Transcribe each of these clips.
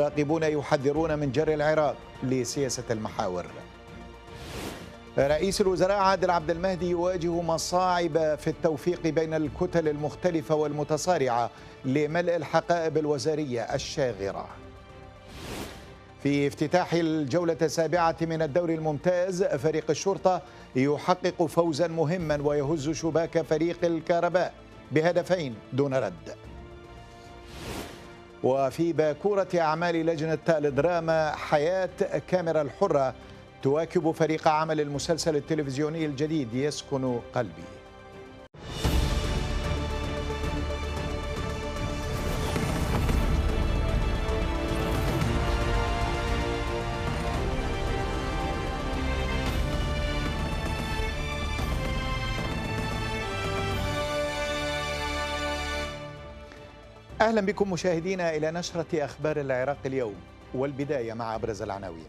راقبون يحذرون من جر العراق لسياسة المحاور رئيس الوزراء عادل عبد المهدي يواجه مصاعب في التوفيق بين الكتل المختلفة والمتصارعة لملء الحقائب الوزارية الشاغرة في افتتاح الجولة السابعة من الدوري الممتاز فريق الشرطة يحقق فوزا مهما ويهز شباك فريق الكهرباء بهدفين دون رد وفي باكورة أعمال لجنة الدراما حياة كاميرا الحرة تواكب فريق عمل المسلسل التلفزيوني الجديد يسكن قلبي أهلا بكم مشاهدينا إلى نشرة أخبار العراق اليوم والبداية مع أبرز العناوين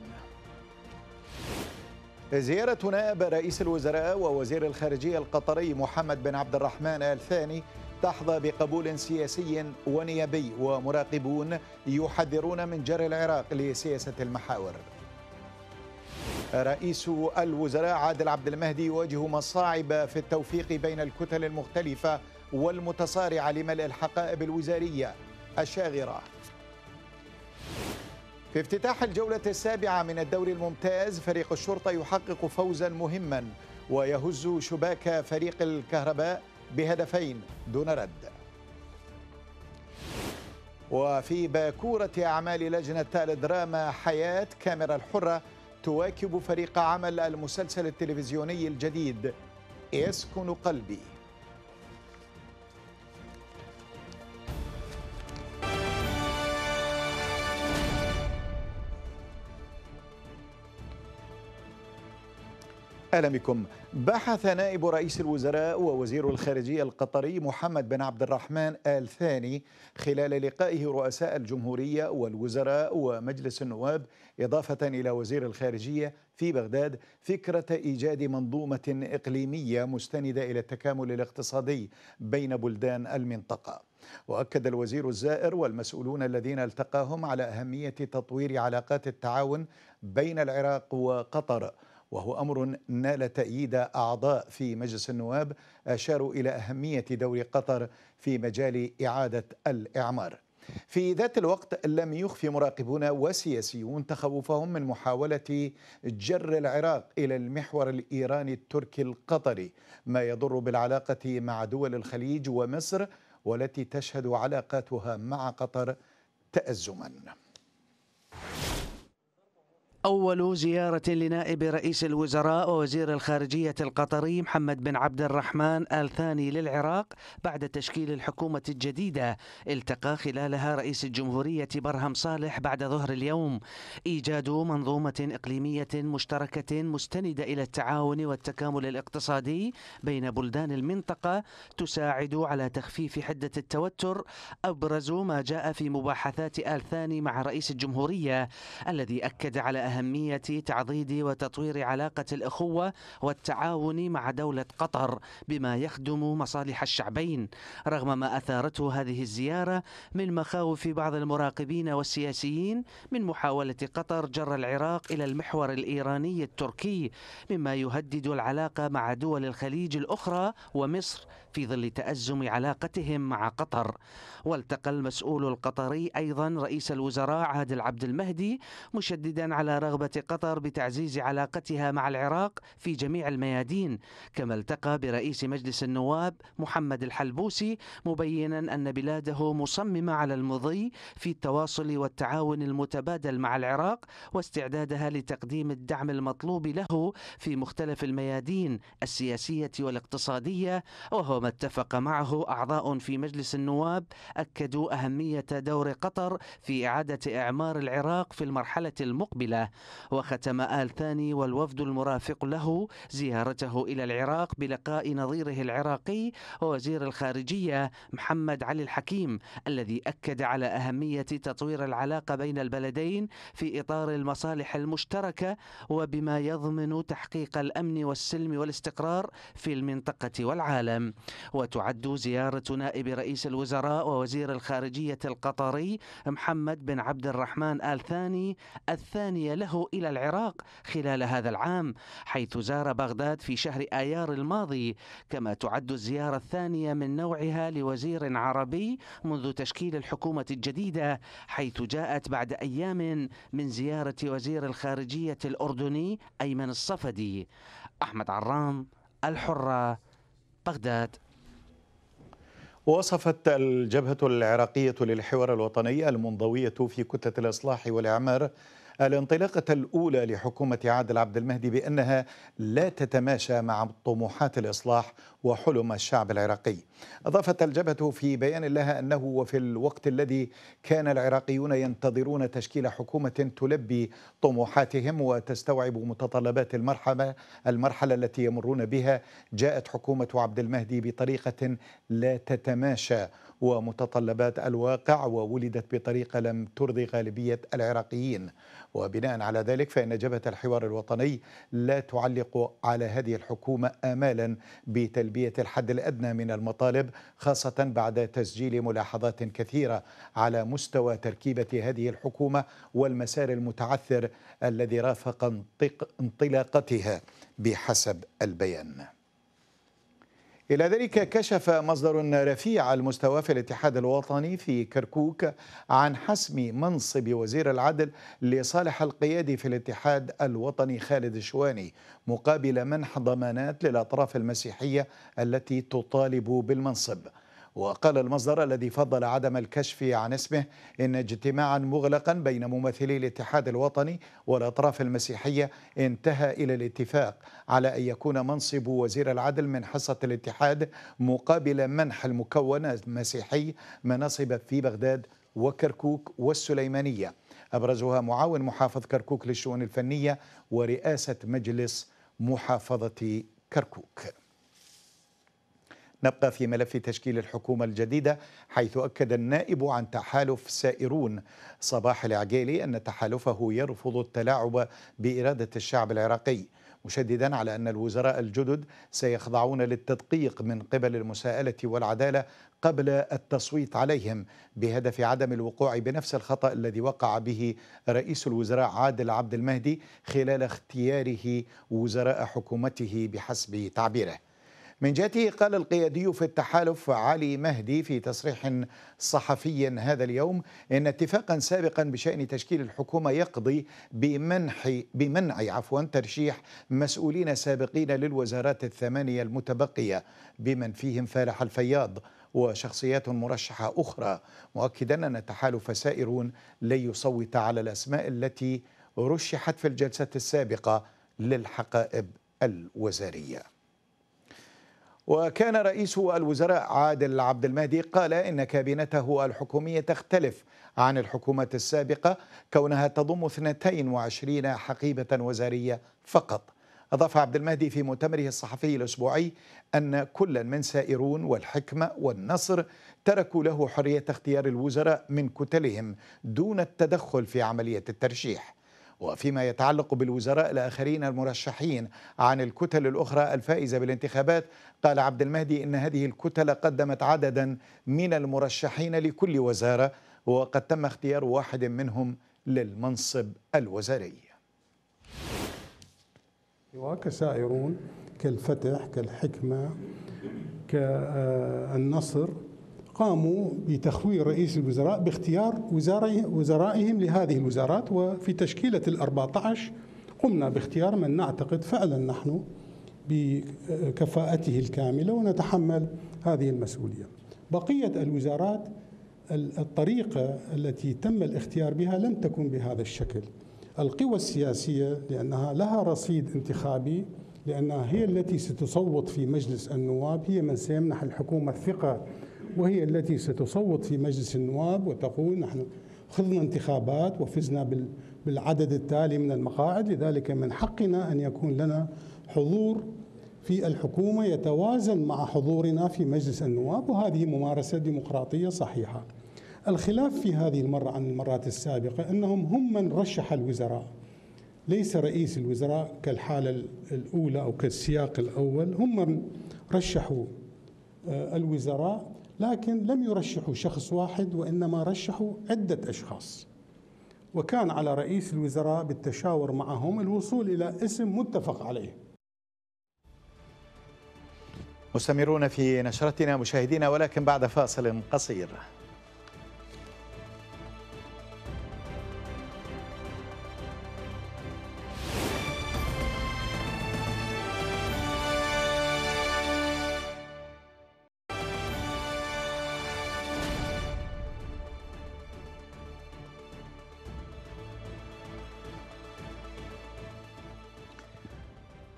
زيارة نائب رئيس الوزراء ووزير الخارجية القطري محمد بن عبد الرحمن آل ثاني تحظى بقبول سياسي ونيابي ومراقبون يحذرون من جرى العراق لسياسة المحاور رئيس الوزراء عادل عبد المهدي يواجه مصاعب في التوفيق بين الكتل المختلفة والمتصارعة لملء الحقائب الوزارية الشاغرة في افتتاح الجولة السابعة من الدوري الممتاز فريق الشرطة يحقق فوزا مهما ويهز شباك فريق الكهرباء بهدفين دون رد وفي باكورة أعمال لجنة الدراما حياة كاميرا الحرة تواكب فريق عمل المسلسل التلفزيوني الجديد يسكن قلبي اهلا بكم. بحث نائب رئيس الوزراء ووزير الخارجية القطري محمد بن عبد الرحمن آل ثاني خلال لقائه رؤساء الجمهورية والوزراء ومجلس النواب إضافة إلى وزير الخارجية في بغداد فكرة إيجاد منظومة إقليمية مستندة إلى التكامل الاقتصادي بين بلدان المنطقة واكد الوزير الزائر والمسؤولون الذين التقاهم على اهميه تطوير علاقات التعاون بين العراق وقطر وهو أمر نال تأييد أعضاء في مجلس النواب أشاروا إلى أهمية دور قطر في مجال إعادة الإعمار في ذات الوقت لم يخفي مراقبون وسياسيون تخوفهم من محاولة جر العراق إلى المحور الإيراني التركي القطري ما يضر بالعلاقة مع دول الخليج ومصر والتي تشهد علاقاتها مع قطر تأزماً أول زيارة لنائب رئيس الوزراء ووزير الخارجية القطري محمد بن عبد الرحمن آل ثاني للعراق بعد تشكيل الحكومة الجديدة التقى خلالها رئيس الجمهورية برهم صالح بعد ظهر اليوم إيجاد منظومة إقليمية مشتركة مستندة إلى التعاون والتكامل الاقتصادي بين بلدان المنطقة تساعد على تخفيف حدة التوتر أبرز ما جاء في مباحثات آل ثاني مع رئيس الجمهورية الذي أكد على أهمية تعضيد وتطوير علاقة الأخوة والتعاون مع دولة قطر بما يخدم مصالح الشعبين رغم ما أثارته هذه الزيارة من مخاوف بعض المراقبين والسياسيين من محاولة قطر جر العراق إلى المحور الإيراني التركي مما يهدد العلاقة مع دول الخليج الأخرى ومصر في ظل تأزم علاقتهم مع قطر والتقى المسؤول القطري أيضا رئيس الوزراء عادل عبد المهدي مشددا على رغبة قطر بتعزيز علاقتها مع العراق في جميع الميادين كما التقى برئيس مجلس النواب محمد الحلبوسي مبينا أن بلاده مصممة على المضي في التواصل والتعاون المتبادل مع العراق واستعدادها لتقديم الدعم المطلوب له في مختلف الميادين السياسية والاقتصادية وهو وما اتفق معه أعضاء في مجلس النواب أكدوا أهمية دور قطر في إعادة إعمار العراق في المرحلة المقبلة وختم آل ثاني والوفد المرافق له زيارته إلى العراق بلقاء نظيره العراقي ووزير الخارجية محمد علي الحكيم الذي أكد على أهمية تطوير العلاقة بين البلدين في إطار المصالح المشتركة وبما يضمن تحقيق الأمن والسلم والاستقرار في المنطقة والعالم وتعد زيارة نائب رئيس الوزراء ووزير الخارجية القطري محمد بن عبد الرحمن آل ثاني الثانية له إلى العراق خلال هذا العام حيث زار بغداد في شهر آيار الماضي كما تعد الزيارة الثانية من نوعها لوزير عربي منذ تشكيل الحكومة الجديدة حيث جاءت بعد أيام من زيارة وزير الخارجية الأردني أيمن الصفدي أحمد عرام الحرة بغداد وصفت الجبهة العراقية للحوار الوطني المنضوية في كتلة الإصلاح والإعمار الانطلاقة الأولى لحكومة عادل عبد المهدي بأنها لا تتماشى مع طموحات الإصلاح وحلم الشعب العراقي أضافت الجبهة في بيان لها أنه وفي الوقت الذي كان العراقيون ينتظرون تشكيل حكومة تلبي طموحاتهم وتستوعب متطلبات المرحلة المرحلة التي يمرون بها جاءت حكومة عبد المهدي بطريقة لا تتماشى ومتطلبات الواقع وولدت بطريقة لم ترضي غالبية العراقيين وبناء على ذلك فإن جبهة الحوار الوطني لا تعلق على هذه الحكومة آمالا بتلبية الحد الأدنى من المطالب خاصة بعد تسجيل ملاحظات كثيرة على مستوى تركيبة هذه الحكومة والمسار المتعثر الذي رافق انطلاقتها بحسب البيان إلى ذلك كشف مصدر رفيع المستوى في الاتحاد الوطني في كركوك عن حسم منصب وزير العدل لصالح القيادي في الاتحاد الوطني خالد الشواني مقابل منح ضمانات للأطراف المسيحية التي تطالب بالمنصب وقال المصدر الذي فضل عدم الكشف عن اسمه إن اجتماعا مغلقا بين ممثلي الاتحاد الوطني والأطراف المسيحية انتهى إلى الاتفاق على أن يكون منصب وزير العدل من حصة الاتحاد مقابل منح المكون المسيحي مناصب في بغداد وكركوك والسليمانية أبرزها معاون محافظ كركوك للشؤون الفنية ورئاسة مجلس محافظة كركوك نبقى في ملف تشكيل الحكومة الجديدة حيث أكد النائب عن تحالف سائرون صباح العقيلي أن تحالفه يرفض التلاعب بإرادة الشعب العراقي مشددا على أن الوزراء الجدد سيخضعون للتدقيق من قبل المساءلة والعدالة قبل التصويت عليهم بهدف عدم الوقوع بنفس الخطأ الذي وقع به رئيس الوزراء عادل عبد المهدي خلال اختياره وزراء حكومته بحسب تعبيره من جهته قال القيادي في التحالف علي مهدي في تصريح صحفي هذا اليوم ان اتفاقا سابقا بشان تشكيل الحكومه يقضي بمنح بمنع عفوا ترشيح مسؤولين سابقين للوزارات الثمانيه المتبقيه بمن فيهم فالح الفياض وشخصيات مرشحه اخرى مؤكدا ان التحالف سائرون لن يصوت على الاسماء التي رشحت في الجلسه السابقه للحقائب الوزاريه وكان رئيس الوزراء عادل عبد المهدي قال إن كابينته الحكومية تختلف عن الحكومة السابقة كونها تضم 22 حقيبة وزارية فقط أضاف عبد المهدي في مؤتمره الصحفي الأسبوعي أن كل من سائرون والحكمة والنصر تركوا له حرية اختيار الوزراء من كتلهم دون التدخل في عملية الترشيح وفيما يتعلق بالوزراء الآخرين المرشحين عن الكتل الأخرى الفائزة بالانتخابات قال عبد المهدي إن هذه الكتل قدمت عددا من المرشحين لكل وزارة وقد تم اختيار واحد منهم للمنصب الوزاري وكسائرون كالفتح كالحكمة كالنصر قاموا بتخوير رئيس الوزراء باختيار وزرائهم لهذه الوزارات وفي تشكيلة الأربعة عشر قمنا باختيار من نعتقد فعلا نحن بكفاءته الكاملة ونتحمل هذه المسؤولية بقية الوزارات الطريقة التي تم الاختيار بها لم تكن بهذا الشكل القوى السياسية لأنها لها رصيد انتخابي لأنها هي التي ستصوت في مجلس النواب هي من سيمنح الحكومة الثقة وهي التي ستصوت في مجلس النواب وتقول نحن خضنا انتخابات وفزنا بالعدد التالي من المقاعد لذلك من حقنا أن يكون لنا حضور في الحكومة يتوازن مع حضورنا في مجلس النواب وهذه ممارسة ديمقراطية صحيحة الخلاف في هذه المرة عن المرات السابقة أنهم هم من رشح الوزراء ليس رئيس الوزراء كالحالة الأولى أو كالسياق الأول هم من رشحوا آه، الوزراء لكن لم يرشحوا شخص واحد وإنما رشحوا عدة أشخاص وكان على رئيس الوزراء بالتشاور معهم الوصول إلى اسم متفق عليه مستمرون في نشرتنا مشاهدينا ولكن بعد فاصل قصير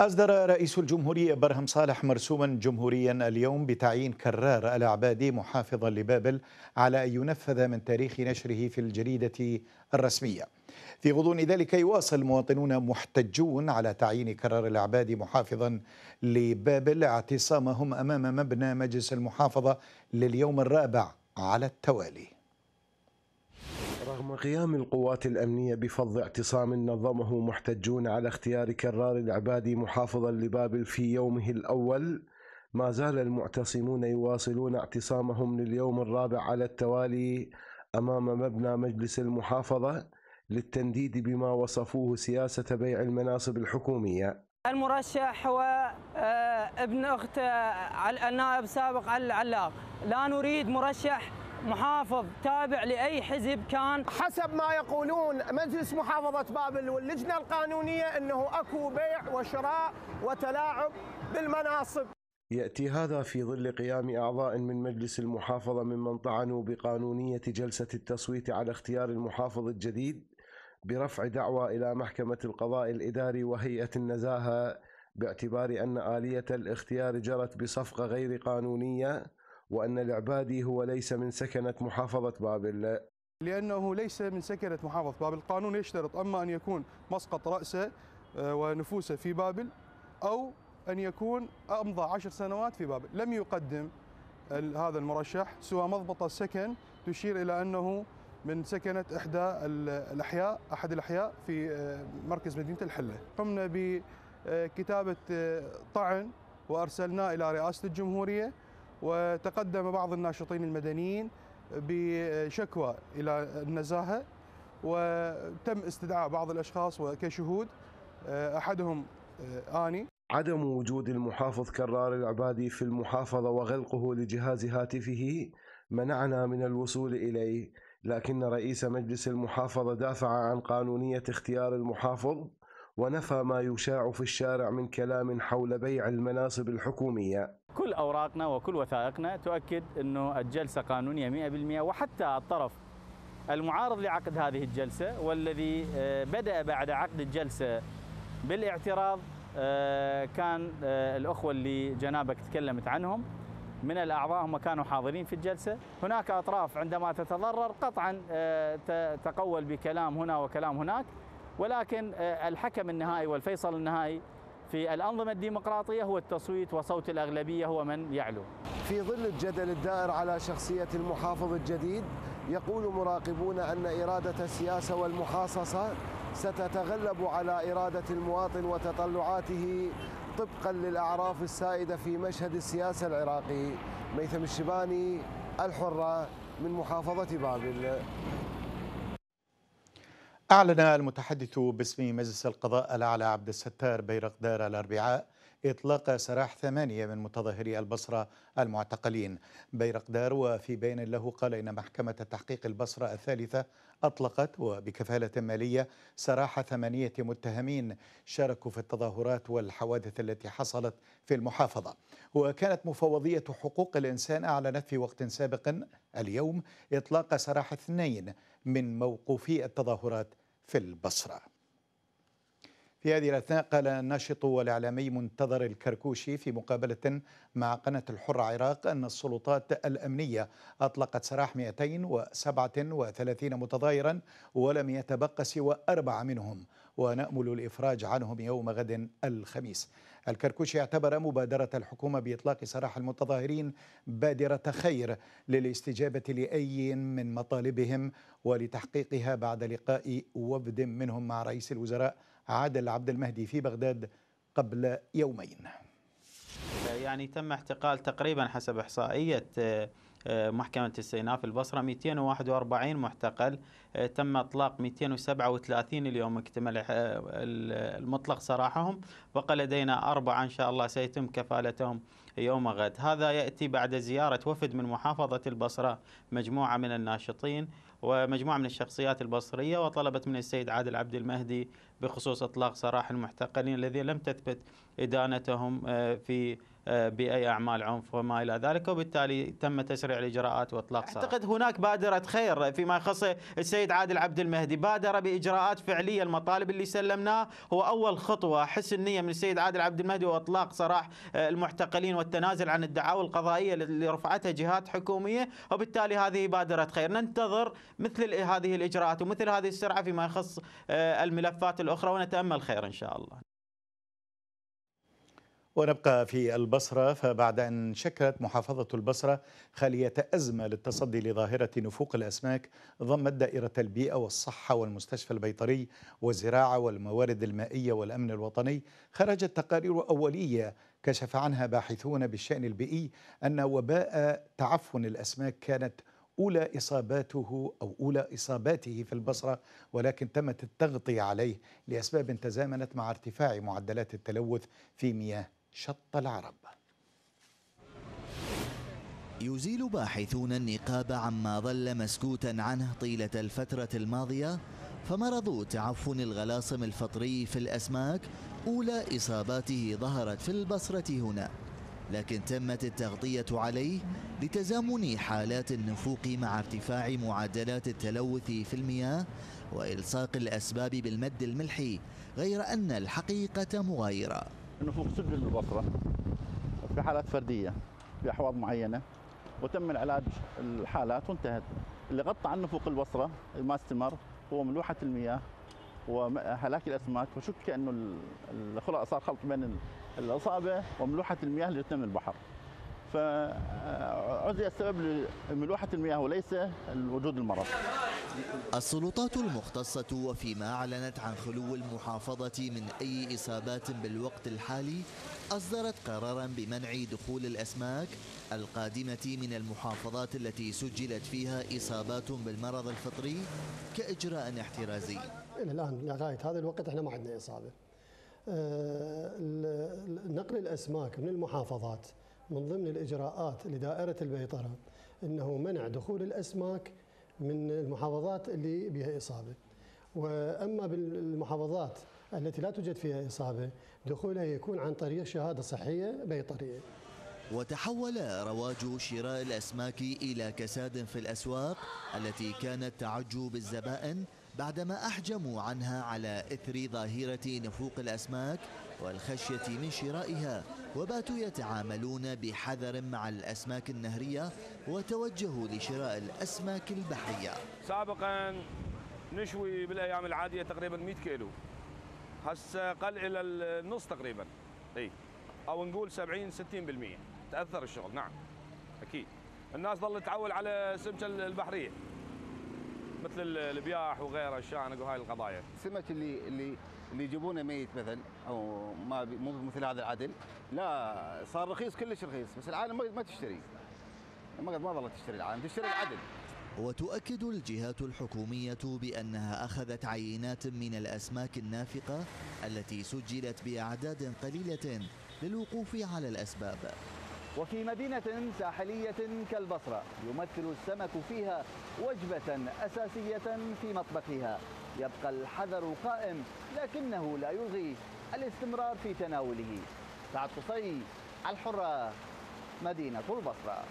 أصدر رئيس الجمهورية برهم صالح مرسوما جمهوريا اليوم بتعيين كرار العبادي محافظا لبابل على أن ينفذ من تاريخ نشره في الجريدة الرسمية في غضون ذلك يواصل مواطنون محتجون على تعيين كرار العبادي محافظا لبابل اعتصامهم أمام مبنى مجلس المحافظة لليوم الرابع على التوالي رغم قيام القوات الأمنية بفض اعتصام نظمه محتجون على اختيار كرار العبادي محافظا لبابل في يومه الأول ما زال المعتصمون يواصلون اعتصامهم لليوم الرابع على التوالي أمام مبنى مجلس المحافظة للتنديد بما وصفوه سياسة بيع المناصب الحكومية المرشح هو آه، ابن أخت آه، النائب سابق العلاق لا نريد مرشح محافظ تابع لأي حزب كان حسب ما يقولون مجلس محافظة بابل واللجنة القانونية أنه أكو بيع وشراء وتلاعب بالمناصب يأتي هذا في ظل قيام أعضاء من مجلس المحافظة ممن طعنوا بقانونية جلسة التصويت على اختيار المحافظ الجديد برفع دعوى إلى محكمة القضاء الإداري وهيئة النزاهة باعتبار أن آلية الاختيار جرت بصفقة غير قانونية وأن العبادي هو ليس من سكنة محافظة بابل لأنه ليس من سكنة محافظة بابل القانون يشترط أما أن يكون مسقط رأسه آه، ونفوسه في بابل أو أن يكون أمضى عشر سنوات في بابل لم يقدم هذا المرشح سوى مضبطة سكن تشير إلى أنه من سكنة إحدى الأحياء أحد الأحياء في آه، مركز مدينة الحلة قمنا بكتابة آه، طعن وأرسلناه إلى رئاسة الجمهورية وتقدم بعض الناشطين المدنيين بشكوى إلى النزاهة وتم استدعاء بعض الأشخاص وكشهود آه، أحدهم آه، آني عدم وجود المحافظ كرار العبادي في المحافظة وغلقه لجهاز هاتفه منعنا من الوصول إليه لكن رئيس مجلس المحافظة دافع عن قانونية اختيار المحافظ ونفى ما يشاع في الشارع من كلام حول بيع المناصب الحكومية كل أوراقنا وكل وثائقنا تؤكد أنه الجلسة قانونية 100% وحتى الطرف المعارض لعقد هذه الجلسة والذي آه، بدأ بعد عقد الجلسة بالاعتراض آه، كان آه، الأخوة اللي جنابك تكلمت عنهم من الأعضاء هم كانوا حاضرين في الجلسة هناك أطراف عندما تتضرر قطعا تقول بكلام هنا وكلام هناك ولكن الحكم النهائي والفيصل النهائي في الأنظمة الديمقراطية هو التصويت وصوت الأغلبية هو من يعلو في ظل الجدل الدائر على شخصية المحافظ الجديد يقول مراقبون أن إرادة السياسة والمحاصصة ستتغلب على إرادة المواطن وتطلعاته طبقا للأعراف السائدة في مشهد السياسة العراقي ميثم الشباني الحرة من محافظة بابل أعلن المتحدث باسم مجلس القضاء الأعلى عبد الستار بيرقدار الأربعاء إطلاق سراح ثمانية من متظاهري البصرة المعتقلين بيرقدار وفي بيان له قال إن محكمة تحقيق البصرة الثالثة أطلقت وبكفالة مالية سراح ثمانية متهمين شاركوا في التظاهرات والحوادث التي حصلت في المحافظة وكانت مفوضية حقوق الإنسان أعلنت في وقت سابق اليوم إطلاق سراح اثنين من موقوفي التظاهرات في البصره في هذه الأثناء قال الناشط والإعلامي منتظر الكركوشي في مقابلة مع قناة الحر عراق أن السلطات الأمنية أطلقت سراح 237 متظاهرا ولم يتبقى سوى أربعة منهم ونأمل الإفراج عنهم يوم غد الخميس الكركوشي اعتبر مبادرة الحكومة بإطلاق سراح المتظاهرين بادرة خير للاستجابة لأي من مطالبهم ولتحقيقها بعد لقاء وفد منهم مع رئيس الوزراء عادل عبد المهدي في بغداد قبل يومين يعني تم اعتقال تقريبا حسب احصائيه آه، آه، محكمة السيناء في البصرة 241 معتقل آه، تم إطلاق 237 اليوم اكتمل المطلق سراحهم وقال لدينا أربعة إن شاء الله سيتم كفالتهم يوم غد هذا يأتي بعد زيارة وفد من محافظة البصرة مجموعة من الناشطين ومجموعة من الشخصيات البصرية وطلبت من السيد عادل عبد المهدي بخصوص إطلاق سراح المحتقلين الذين لم تثبت إدانتهم آه، في آه، باي اعمال عنف وما الى ذلك وبالتالي تم تسريع الاجراءات واطلاق سراح. اعتقد هناك بادره خير فيما يخص السيد عادل عبد المهدي بادر باجراءات فعليه المطالب اللي سلمناها هو اول خطوه حسن نيه من السيد عادل عبد المهدي واطلاق سراح آه، المحتقلين والتنازل عن الدعاوى القضائيه اللي رفعتها جهات حكوميه وبالتالي هذه بادره خير ننتظر مثل هذه الاجراءات ومثل هذه السرعه فيما يخص آه، الملفات الاخرى ونتامل خير ان شاء الله ونبقى في البصرة فبعد أن شكلت محافظة البصرة خالية أزمة للتصدي لظاهرة نفوق الأسماك ضمت دائرة البيئة والصحة والمستشفى البيطري والزراعة والموارد المائية والأمن الوطني خرجت تقارير أولية كشف عنها باحثون بالشأن البيئي أن وباء تعفن الأسماك كانت أولى إصاباته أو أولى إصاباته في البصرة ولكن تمت التغطية عليه لأسباب تزامنت مع ارتفاع معدلات التلوث في مياه شط العرب يزيل باحثون النقاب عما ظل مسكوتا عنه طيلة الفترة الماضية فمرض تعفن الغلاصم الفطري في الأسماك أولى إصاباته ظهرت في البصرة هنا لكن تمت التغطية عليه لتزامن حالات النفوق مع ارتفاع معدلات التلوث في المياه وإلصاق الأسباب بالمد الملحي غير أن الحقيقة مغايرة انه فوق سجن البصره في حالات فرديه في احواض معينه وتم العلاج الحالات وانتهت اللي غطى عنه فوق البصره ما استمر هو ملوحه المياه وهلاك الاسماك وشك انه الخلاء صار خلط بين الاصابه وملوحه المياه اللي تتم البحر فعزي السبب لملوحه المياه وليس وجود المرض السلطات المختصة وفيما أعلنت عن خلو المحافظة من أي إصابات بالوقت الحالي أصدرت قرارا بمنع دخول الأسماك القادمة من المحافظات التي سجلت فيها إصابات بالمرض الفطري كإجراء احترازي إلى الآن لغاية هذا الوقت احنا ما عندنا إصابة آه، نقل الأسماك من المحافظات من ضمن الإجراءات لدائرة البيطرة أنه منع دخول الأسماك من المحافظات اللي بها إصابة وأما بالمحافظات التي لا توجد فيها إصابة دخولها يكون عن طريق شهادة صحية بيطرية وتحول رواج شراء الأسماك إلى كساد في الأسواق التي كانت تعج بالزبائن بعدما أحجموا عنها على إثر ظاهرة نفوق الأسماك والخشية من شرائها وباتوا يتعاملون بحذر مع الأسماك النهرية وتوجهوا لشراء الأسماك البحرية سابقا نشوي بالأيام العادية تقريبا 100 كيلو هسه قل إلى النص تقريبا أي أو نقول 70 60% تأثر الشغل نعم أكيد الناس ظلت تعول على سمكة البحرية مثل البياح وغيره الشانق وهاي القضايا السمك اللي اللي اللي يجيبونه ميت مثلا او ما مو مثل هذا العدل لا صار رخيص كلش رخيص بس العالم ما تشتري ما ما ظلت تشتري العالم تشتري العدل وتؤكد الجهات الحكومية بأنها أخذت عينات من الأسماك النافقة التي سجلت بأعداد قليلة للوقوف على الأسباب وفي مدينة ساحلية كالبصرة يمثل السمك فيها وجبة أساسية في مطبخها يبقى الحذر قائم لكنه لا يلغي الاستمرار في تناوله سعد قصي الحرة مدينة البصرة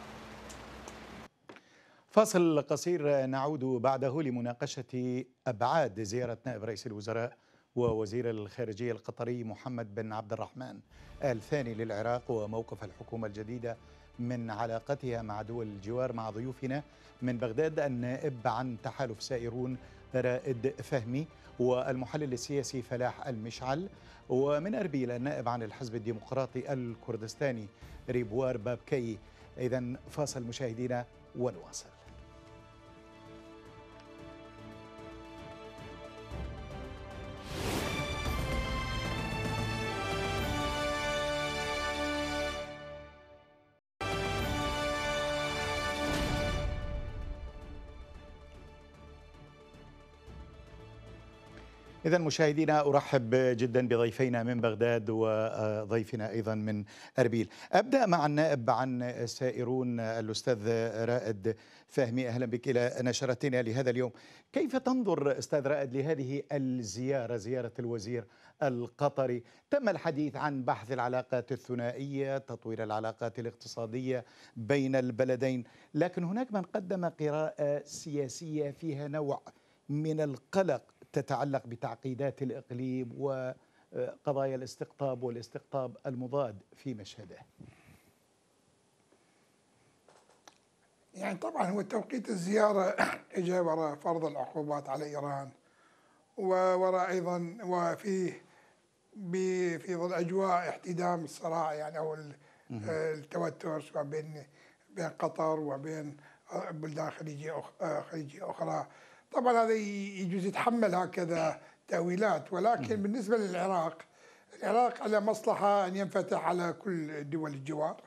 فاصل قصير نعود بعده لمناقشة أبعاد زيارة نائب رئيس الوزراء ووزير الخارجية القطري محمد بن عبد الرحمن آل ثاني للعراق وموقف الحكومة الجديدة من علاقتها مع دول الجوار مع ضيوفنا من بغداد النائب عن تحالف سائرون رائد فهمي والمحلل السياسي فلاح المشعل ومن أربيل النائب عن الحزب الديمقراطي الكردستاني ريبوار بابكي إذا فاصل مشاهدينا ونواصل إذا مشاهدينا أرحب جدا بضيفينا من بغداد وضيفنا أيضا من أربيل أبدأ مع النائب عن سائرون الأستاذ رائد فهمي أهلا بك إلى نشرتنا لهذا اليوم كيف تنظر أستاذ رائد لهذه الزيارة زيارة الوزير القطري تم الحديث عن بحث العلاقات الثنائية تطوير العلاقات الاقتصادية بين البلدين لكن هناك من قدم قراءة سياسية فيها نوع من القلق تتعلق بتعقيدات الإقليم وقضايا آه، الاستقطاب والاستقطاب المضاد في مشهده يعني طبعا هو توقيت الزيارة إجا وراء فرض العقوبات على إيران ووراء أيضا وفي في ظل أجواء احتدام الصراع يعني أو آه، التوتر سواء بين بين قطر وبين آه، بلدان خليجية أخرى طبعا هذا يجوز يتحمل هكذا تأويلات ولكن بالنسبة للعراق العراق على مصلحة أن ينفتح على كل دول الجوار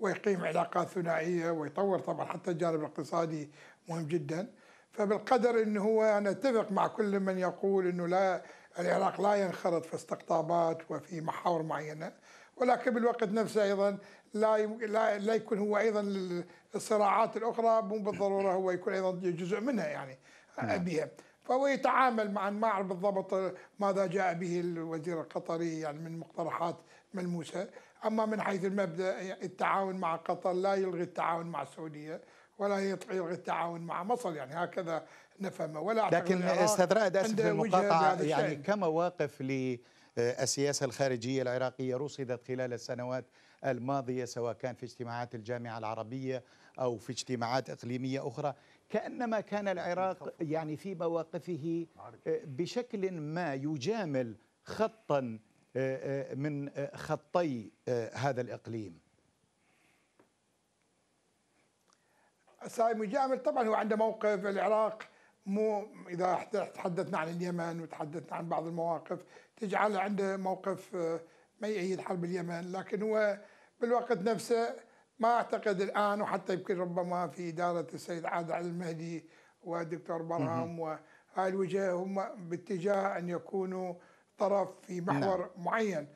ويقيم علاقات ثنائية ويطور طبعا حتى الجانب الاقتصادي مهم جدا فبالقدر أنه هو أنا أتفق مع كل من يقول أنه لا العراق لا ينخرط في استقطابات وفي محاور معينه ولكن بالوقت نفسه ايضا لا لا لا يكون هو ايضا الصراعات الاخرى مو بالضروره هو يكون ايضا جزء منها يعني نعم. بها فهو يتعامل مع ما اعرف بالضبط ماذا جاء به الوزير القطري يعني من مقترحات ملموسه اما من حيث المبدا التعاون مع قطر لا يلغي التعاون مع السعوديه ولا يلغي التعاون مع مصر يعني هكذا نفهمه ولا لكن استاذ رائد اسف المقاطعه يعني كمواقف للسياسه الخارجيه العراقيه رصدت خلال السنوات الماضيه سواء كان في اجتماعات الجامعه العربيه او في اجتماعات اقليميه اخرى كأنما كان العراق يعني في مواقفه آه، بشكل ما يجامل خطا آه، آه، من خطي هذا الإقليم سامي مجامل طبعا هو عنده موقف العراق مو اذا تحدثنا عن اليمن وتحدثنا عن بعض المواقف تجعل عنده موقف ما يأيد حرب اليمن لكن هو بالوقت نفسه ما اعتقد الان وحتى يمكن ربما في اداره السيد عادل المهدي والدكتور برهم وهاي الوجهه هم باتجاه ان يكونوا طرف في محور نعم. معين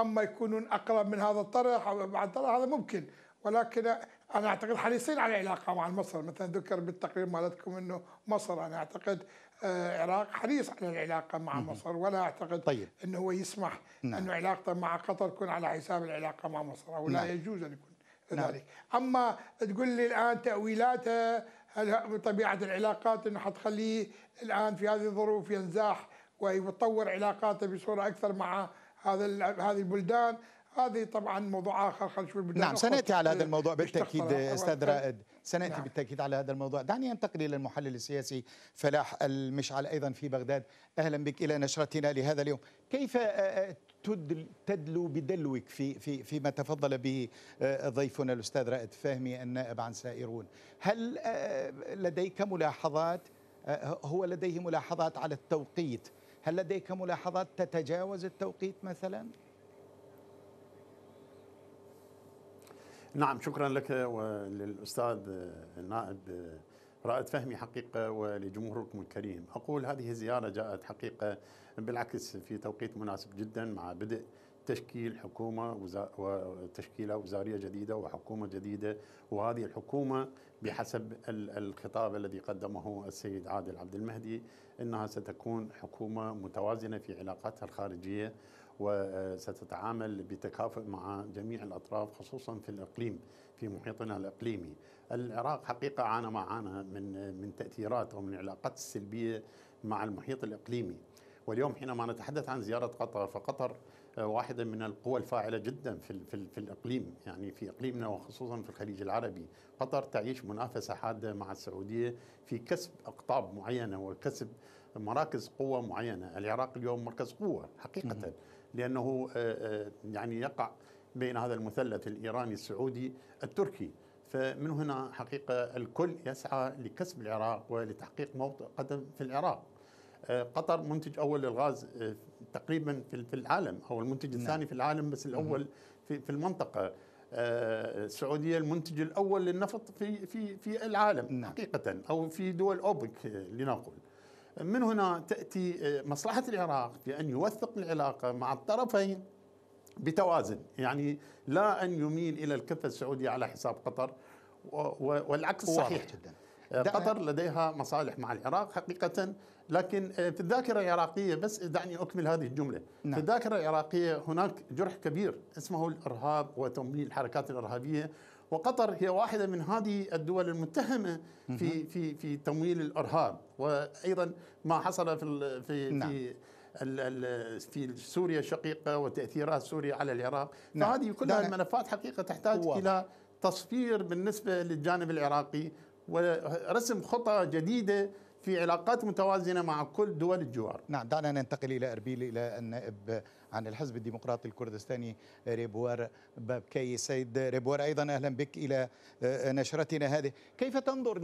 اما يكونون اقرب من هذا الطرح او بعد طرف هذا ممكن ولكن انا اعتقد حريصين على العلاقه مع مصر مثلا ذكر بالتقرير مالتكم انه مصر انا اعتقد آه، العراق حريص على العلاقه مع مصر ولا اعتقد طيب. انه هو يسمح نعم. انه علاقته مع قطر تكون على حساب العلاقه مع مصر او لا نعم. يجوز ان يكون نعم. اما تقول لي الان تاويلاته هل طبيعه العلاقات انه حتخليه الان في هذه الظروف ينزاح ويطور علاقاته بصوره اكثر مع هذا هذه البلدان هذه طبعا موضوع اخر خلينا نشوف نعم سناتي على هذا الموضوع بالتاكيد استاذ رائد سناتي نعم. بالتاكيد على هذا الموضوع دعني انتقل الى المحلل السياسي فلاح المشعل ايضا في بغداد اهلا بك الى نشرتنا لهذا اليوم كيف آه، آه، تدلو بدلوك في في فيما تفضل به آه، ضيفنا الاستاذ رائد فهمي النائب عن سائرون هل آه، لديك ملاحظات آه، هو لديه ملاحظات على التوقيت هل لديك ملاحظات تتجاوز التوقيت مثلا نعم شكرا لك وللاستاذ النائب رائد فهمي حقيقة ولجمهوركم الكريم أقول هذه الزيارة جاءت حقيقة بالعكس في توقيت مناسب جدا مع بدء تشكيل حكومة وتشكيلة وزارية جديدة وحكومة جديدة وهذه الحكومة بحسب الخطاب الذي قدمه السيد عادل عبد المهدي أنها ستكون حكومة متوازنة في علاقاتها الخارجية وستتعامل بتكافؤ مع جميع الأطراف خصوصا في الإقليم في محيطنا الإقليمي العراق حقيقة عانى ما عانى من, من تأثيرات ومن علاقات السلبية مع المحيط الإقليمي واليوم حينما نتحدث عن زيارة قطر فقطر واحدة من القوى الفاعلة جدا في, في, في الإقليم يعني في إقليمنا وخصوصا في الخليج العربي قطر تعيش منافسة حادة مع السعودية في كسب أقطاب معينة وكسب مراكز قوة معينة العراق اليوم مركز قوة حقيقة لأنه آه، آه، يعني يقع بين هذا المثلث الإيراني السعودي التركي فمن هنا حقيقة الكل يسعى لكسب العراق ولتحقيق موطئ قدم في العراق آه، قطر منتج اول للغاز تقريبا في العالم او المنتج نعم. الثاني في العالم بس الاول في المنطقه السعوديه المنتج الاول للنفط في في في العالم نعم. حقيقه او في دول اوبك لنقول من هنا تأتي آه، مصلحة العراق في أن يوثق العلاقة مع الطرفين بتوازن يعني لا أن يميل إلى الكفة السعودية على حساب قطر والعكس صحيح جدا آه، قطر لديها مصالح مع العراق حقيقة لكن آه، في الذاكرة العراقية بس دعني أكمل هذه الجملة نعم. في الذاكرة العراقية هناك جرح كبير اسمه الإرهاب وتمويل الحركات الإرهابية وقطر هي واحدة من هذه الدول المتهمة في في في تمويل الإرهاب وأيضا ما حصل في في نعم. في في سوريا الشقيقة وتأثيرات سوريا على العراق نعم. فهذه كلها الملفات حقيقة تحتاج هو. إلى تصفير بالنسبة للجانب العراقي ورسم خطى جديدة في علاقات متوازنة مع كل دول الجوار نعم دعنا ننتقل إلى أربيل إلى النائب عن الحزب الديمقراطي الكردستاني ريبوار بابكي سيد ريبوار أيضا أهلا بك إلى آه، نشرتنا هذه كيف تنظر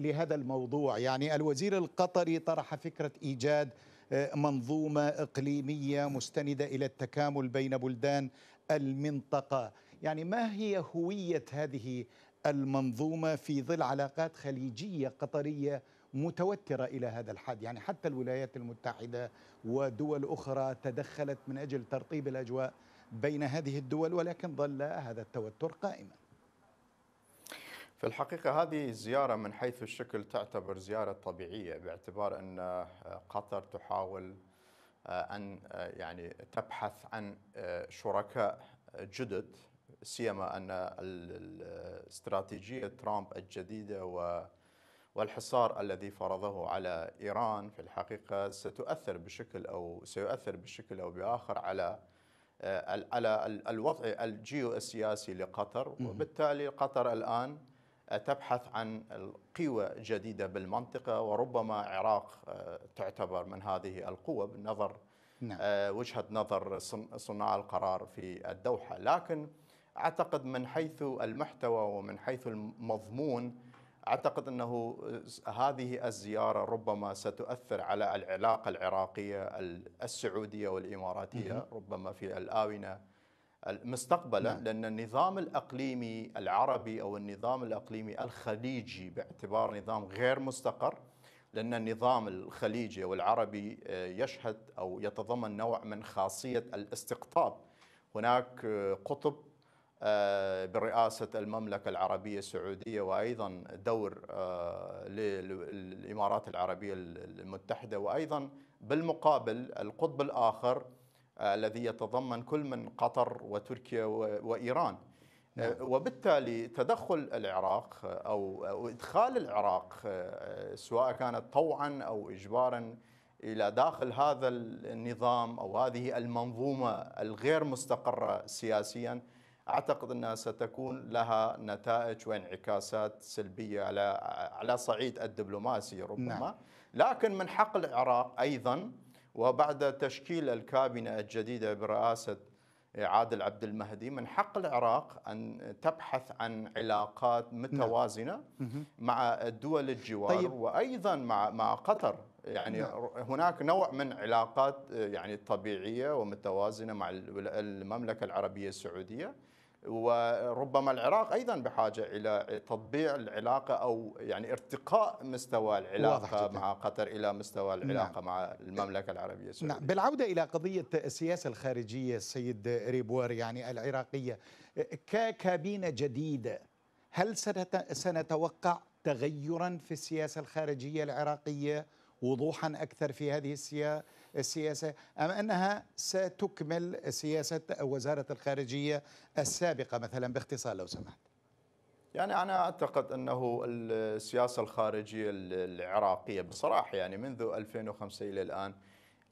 لهذا الموضوع يعني الوزير القطري طرح فكرة إيجاد آه، منظومة إقليمية مستندة إلى التكامل بين بلدان المنطقة يعني ما هي هوية هذه المنظومة في ظل علاقات خليجية قطرية متوترة إلى هذا الحد يعني حتى الولايات المتحدة ودول أخرى تدخلت من أجل ترطيب الأجواء بين هذه الدول ولكن ظل هذا التوتر قائما في الحقيقة هذه الزيارة من حيث الشكل تعتبر زيارة طبيعية باعتبار أن قطر تحاول آه، أن آه، يعني تبحث عن آه، شركاء جدد سيما أن استراتيجية ترامب الجديدة و والحصار الذي فرضه على إيران في الحقيقة ستؤثر بشكل أو سيؤثر بشكل أو بآخر على آه، على الوضع الجيو السياسي لقطر وبالتالي قطر الآن آه، تبحث عن قوى جديدة بالمنطقة وربما عراق آه، تعتبر من هذه القوة بالنظر نعم. وجهة نظر صناع القرار في الدوحة لكن أعتقد من حيث المحتوى ومن حيث المضمون اعتقد انه هذه الزياره ربما ستؤثر على العلاقه العراقيه السعوديه والاماراتيه ربما في الاونه المستقبله نعم. لان النظام الاقليمي العربي او النظام الاقليمي الخليجي باعتبار نظام غير مستقر لان النظام الخليجي والعربي آه، يشهد او يتضمن نوع من خاصيه الاستقطاب هناك آه، قطب آه، برئاسة المملكة العربية السعودية وأيضا دور آه، للإمارات العربية المتحدة وأيضا بالمقابل القطب الآخر آه، الذي يتضمن كل من قطر وتركيا وإيران نعم. وبالتالي تدخل العراق أو, أو إدخال العراق سواء كانت طوعا أو إجبارا إلى داخل هذا النظام أو هذه المنظومة الغير مستقرة سياسيا اعتقد انها ستكون لها نتائج وانعكاسات سلبيه على على صعيد الدبلوماسي ربما نعم. لكن من حق العراق ايضا وبعد تشكيل الكابينه الجديده برئاسه عادل عبد المهدي من حق العراق ان تبحث عن علاقات نعم. متوازنه نعم. مع الدول الجوار طيب. وايضا مع مع قطر يعني نعم. هناك نوع من علاقات يعني طبيعيه ومتوازنه مع المملكه العربيه السعوديه وربما العراق ايضا بحاجه الى تطبيع العلاقه او يعني ارتقاء مستوى العلاقه مع قطر الى مستوى العلاقه نعم. مع المملكه العربيه السعوديه. نعم بالعوده الى قضيه السياسه الخارجيه السيد ريبوار يعني العراقيه ككابينه جديده هل سنتوقع تغيرا في السياسه الخارجيه العراقيه وضوحا اكثر في هذه السياسه السياسة أم أنها ستكمل سياسة وزارة الخارجية السابقة مثلا باختصار لو سمحت يعني أنا أعتقد أنه السياسة الخارجية العراقية بصراحة يعني منذ 2005 إلى الآن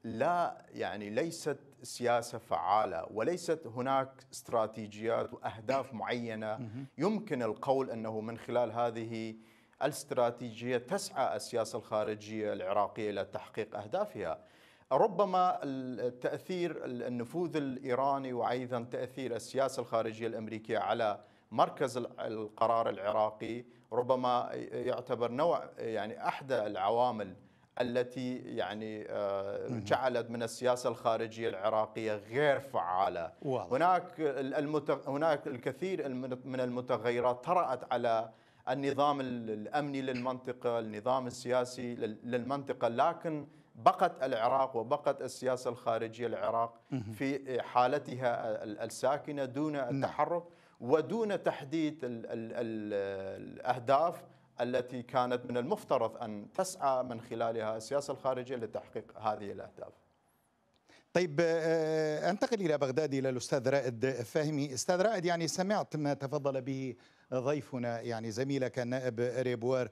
لا يعني ليست سياسة فعالة وليست هناك استراتيجيات وأهداف معينة يمكن القول أنه من خلال هذه الاستراتيجية تسعى السياسة الخارجية العراقية إلى تحقيق أهدافها ربما تأثير النفوذ الإيراني وأيضا تأثير السياسة الخارجية الأمريكية على مركز القرار العراقي ربما يعتبر نوع يعني احدى العوامل التي يعني آه، جعلت من السياسه الخارجيه العراقيه غير فعاله واضح. هناك المتغ... هناك الكثير من المتغيرات طرات على النظام الامني للمنطقه النظام السياسي للمنطقه لكن بقت العراق وبقت السياسة الخارجية العراق في حالتها الساكنة دون نعم. التحرك ودون تحديد الأهداف التي كانت من المفترض أن تسعى من خلالها السياسة الخارجية لتحقيق هذه الأهداف طيب آه، آه، انتقل الى بغداد الى الاستاذ رائد فهمي، استاذ رائد يعني سمعت ما تفضل به ضيفنا يعني زميلك النائب ريبوار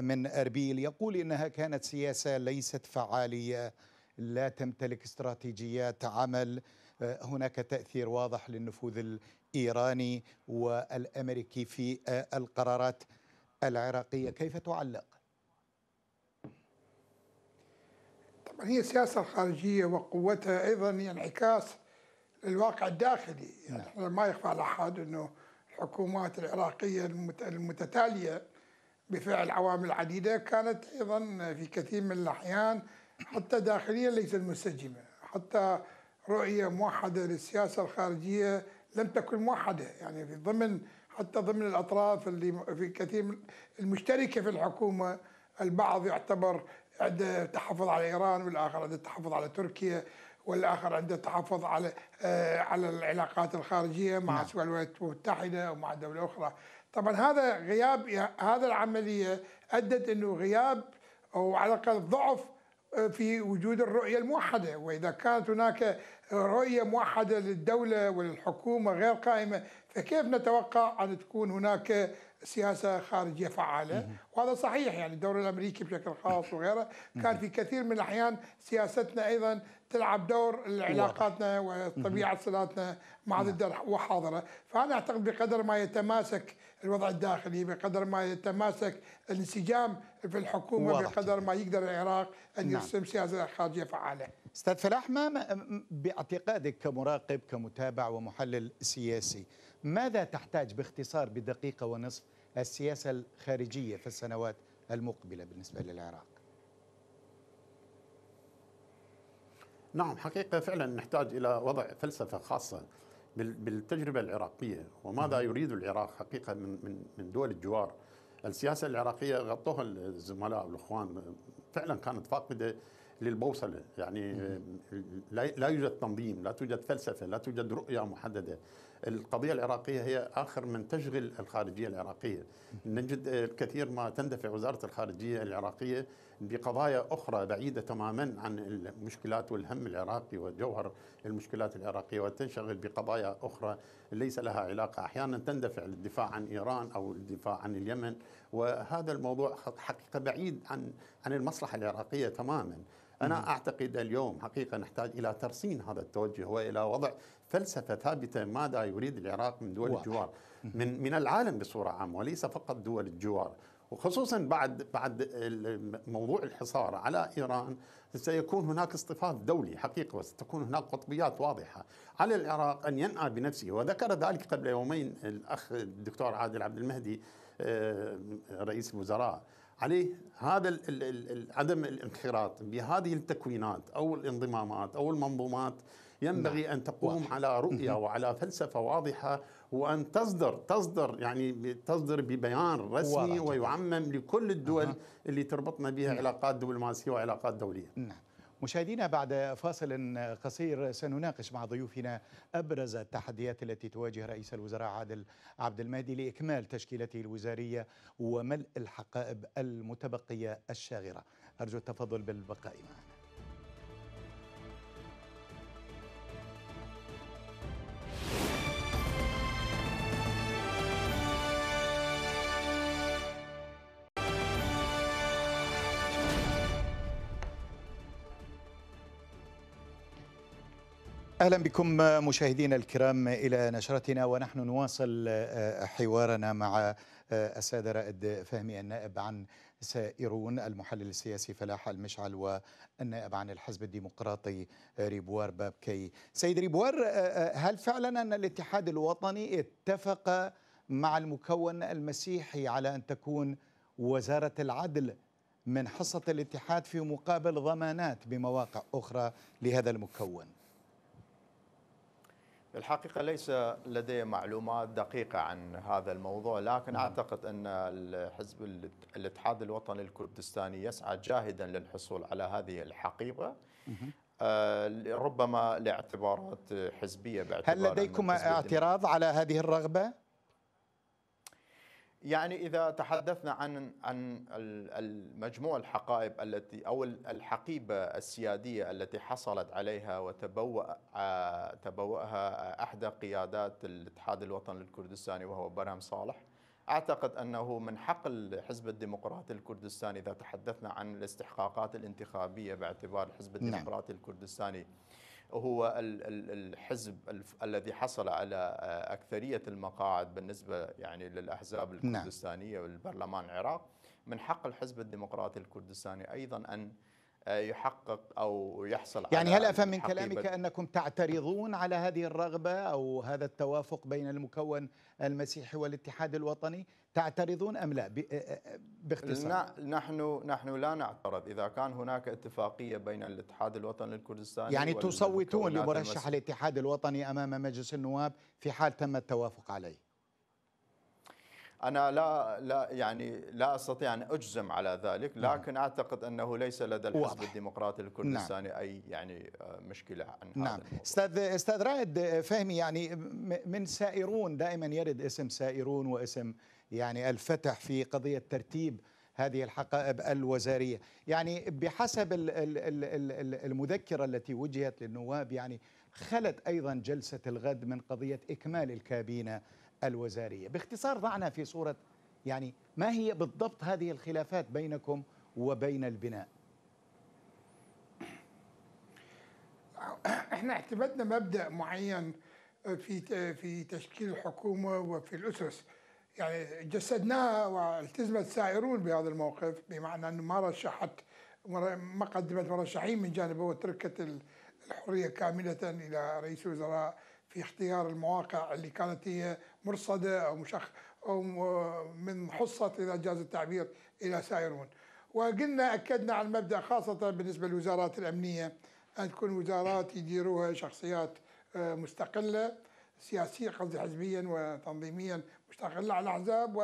من اربيل يقول انها كانت سياسه ليست فعاليه لا تمتلك استراتيجيات عمل آه، هناك تاثير واضح للنفوذ الايراني والامريكي في آه، القرارات العراقيه كيف تعلق طبعا هي السياسه الخارجيه وقوتها ايضا هي انعكاس للواقع الداخلي يعني ما يخفى على احد انه الحكومات العراقيه المتتاليه بفعل عوامل عديدة كانت أيضا في كثير من الأحيان حتى داخليا ليست منسجمة حتى رؤية موحدة للسياسة الخارجية لم تكن موحدة يعني في ضمن حتى ضمن الأطراف اللي في كثير المشتركة في الحكومة البعض يعتبر عنده تحفظ على إيران والآخر عنده تحفظ على تركيا والاخر عنده تحفظ على آه على العلاقات الخارجيه مع نعم. سواء الولايات المتحده او مع دوله اخرى، طبعا هذا غياب هذا العمليه ادت انه غياب او على الاقل ضعف آه، في وجود الرؤيه الموحده واذا كانت هناك رؤيه موحده للدوله وللحكومه غير قائمه فكيف نتوقع أن تكون هناك سياسة خارجية فعالة وهذا صحيح يعني الدور الأمريكي بشكل خاص وغيره كان في كثير من الأحيان سياستنا أيضا تلعب دور علاقاتنا وطبيعة صلاتنا مع ضد نعم. وحاضرة فأنا أعتقد بقدر ما يتماسك الوضع الداخلي بقدر ما يتماسك الانسجام في الحكومة بقدر ما يقدر العراق أن نعم. يرسم سياسة خارجية فعالة استاذ فلاح ما باعتقادك كمراقب كمتابع ومحلل سياسي ماذا تحتاج باختصار بدقيقة ونصف السياسة الخارجية في السنوات المقبلة بالنسبة للعراق نعم حقيقة فعلا نحتاج إلى وضع فلسفة خاصة بالتجربة العراقية وماذا يريد العراق حقيقة من من دول الجوار السياسة العراقية غطوها الزملاء والإخوان فعلا كانت فاقدة للبوصلة يعني لا يوجد تنظيم لا توجد فلسفة لا توجد رؤية محددة القضية العراقية هي آخر من تشغل الخارجية العراقية نجد الكثير ما تندفع وزارة الخارجية العراقية بقضايا أخرى بعيدة تماما عن المشكلات والهم العراقي وجوهر المشكلات العراقية وتنشغل بقضايا أخرى ليس لها علاقة أحيانا تندفع للدفاع عن إيران أو الدفاع عن اليمن وهذا الموضوع حقيقة بعيد عن عن المصلحة العراقية تماما أنا نعم. أعتقد اليوم حقيقة نحتاج إلى ترصين هذا التوجه وإلى وضع فلسفة ثابتة ماذا يريد العراق من دول الجوار من من العالم بصورة عامة وليس فقط دول الجوار وخصوصا بعد بعد موضوع الحصار على ايران سيكون هناك اصطفاف دولي حقيقه وستكون هناك قطبيات واضحه على العراق ان ينأى بنفسه وذكر ذلك قبل يومين الاخ الدكتور عادل عبد المهدي آه، رئيس الوزراء عليه هذا ال ال الـ عدم الانخراط بهذه التكوينات او الانضمامات او المنظومات ينبغي نعم. ان تقوم واضح. على رؤيه وعلى فلسفه واضحه وان تصدر تصدر يعني تصدر ببيان رسمي ويعمم لكل الدول أه. اللي تربطنا بها نعم. علاقات دبلوماسيه وعلاقات دوليه. نعم. مشاهدينا بعد فاصل قصير سنناقش مع ضيوفنا ابرز التحديات التي تواجه رئيس الوزراء عادل عبد المهدي لاكمال تشكيلته الوزاريه وملء الحقائب المتبقيه الشاغره ارجو التفضل بالبقاء معنا اهلا بكم مشاهدينا الكرام الى نشرتنا ونحن نواصل آه، حوارنا مع آه، الساده رائد فهمي النائب عن سائرون المحلل السياسي فلاح المشعل والنائب عن الحزب الديمقراطي ريبوار بابكي سيد ريبوار آه، هل فعلا ان الاتحاد الوطني اتفق مع المكون المسيحي على ان تكون وزاره العدل من حصه الاتحاد في مقابل ضمانات بمواقع اخرى لهذا المكون الحقيقة ليس لدي معلومات دقيقة عن هذا الموضوع لكن نعم. أعتقد أن الحزب الاتحاد الوطني الكردستاني يسعى جاهدا للحصول على هذه الحقيبة آه، ربما لاعتبارات حزبية هل لديكم اعتراض على هذه الرغبة؟ يعني اذا تحدثنا عن عن المجموع الحقائب التي او الحقيبه السياديه التي حصلت عليها وتبوأ آه، تبوأها احدى قيادات الاتحاد الوطني الكردستاني وهو برهم صالح اعتقد انه من حق الحزب الديمقراطي الكردستاني اذا تحدثنا عن الاستحقاقات الانتخابيه باعتبار الحزب نعم. الديمقراطي نعم. الكردستاني هو الحزب الذي حصل على آه، أكثرية المقاعد بالنسبة يعني للأحزاب نعم. الكردستانية والبرلمان العراق من حق الحزب الديمقراطي الكردستاني أيضا أن يحقق او يحصل يعني هل افهم من كلامك انكم تعترضون على هذه الرغبه او هذا التوافق بين المكون المسيحي والاتحاد الوطني تعترضون ام لا باختصار نحن نحن لا نعترض اذا كان هناك اتفاقيه بين الاتحاد الوطني الكردستاني يعني تصوتون لمرشح الاتحاد الوطني امام مجلس النواب في حال تم التوافق عليه انا لا لا يعني لا استطيع ان اجزم على ذلك نعم. لكن نعم. اعتقد انه ليس لدى الحزب واضح. الديمقراطي الكردستاني نعم. اي يعني آه، مشكله عن نعم. هذا الموضوع. استاذ استاذ رائد آه، فهمي يعني من سائرون دائما يرد اسم سائرون واسم يعني الفتح في قضيه ترتيب هذه الحقائب الوزارية يعني بحسب المذكرة التي وجهت للنواب يعني خلت أيضا جلسة الغد من قضية إكمال الكابينة الوزارية باختصار ضعنا في صورة يعني ما هي بالضبط هذه الخلافات بينكم وبين البناء احنا اعتمدنا مبدأ معين في في تشكيل الحكومة وفي الأسس يعني جسدناها والتزمت سائرون بهذا الموقف بمعنى أنه ما رشحت ما قدمت مرشحين من جانبه وتركت الحرية كاملة إلى رئيس الوزراء في اختيار المواقع اللي كانت هي مرصدة أو مشخ أو من حصة إذا جاز التعبير إلى سائرون وقلنا أكدنا على المبدأ خاصة بالنسبة للوزارات الأمنية أن تكون وزارات يديروها شخصيات آه، مستقلة سياسية قصدي حزبيا وتنظيميا مستقلة على الأحزاب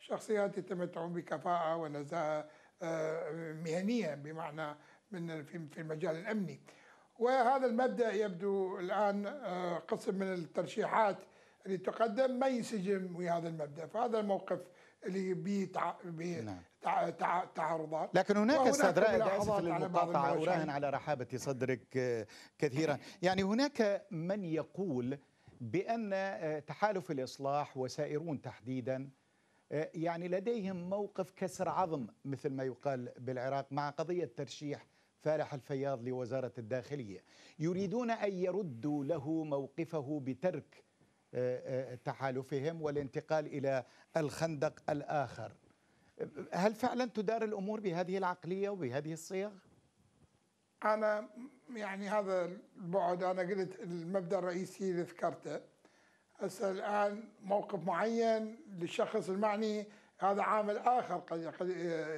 وشخصيات يتمتعون بكفاءة ونزاهة آه، مهنية بمعنى من في المجال الأمني وهذا المبدا يبدو الان آه، قسم من الترشيحات اللي تقدم ما ينسجم ويا هذا المبدا فهذا الموقف اللي تعارضات نعم. لكن هناك استاذ رائد اسف للمقاطعه على رحابه صدرك آه، كثيرا يعني هناك من يقول بان آه، تحالف الاصلاح وسائرون تحديدا يعني لديهم موقف كسر عظم مثل ما يقال بالعراق مع قضيه ترشيح فالح الفياض لوزارة الداخلية يريدون أن يردوا له موقفه بترك آه، آه، تحالفهم والانتقال إلى الخندق الآخر هل فعلا تدار الأمور بهذه العقلية وبهذه الصيغ؟ أنا يعني هذا البعد أنا قلت المبدأ الرئيسي اللي ذكرته هسه الآن موقف معين للشخص المعني هذا عامل اخر قد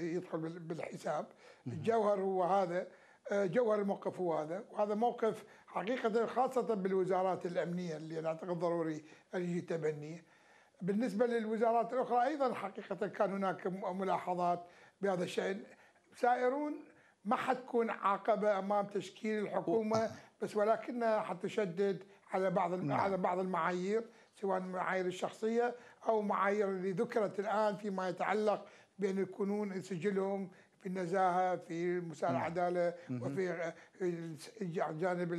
يدخل بالحساب الجوهر هو هذا آه، جوهر الموقف هو هذا وهذا موقف حقيقة خاصة بالوزارات الأمنية اللي أنا أعتقد ضروري أن يجي تبنيه بالنسبة للوزارات الأخرى أيضا حقيقة كان هناك ملاحظات بهذا الشأن سائرون ما حتكون عقبة أمام تشكيل الحكومة بس ولكنها حتشدد على بعض نعم. على بعض المعايير سواء المعايير الشخصية أو معايير اللي ذكرت الآن فيما يتعلق بأن يكونون سجلهم في النزاهة في مسار العدالة نعم. وفي جانب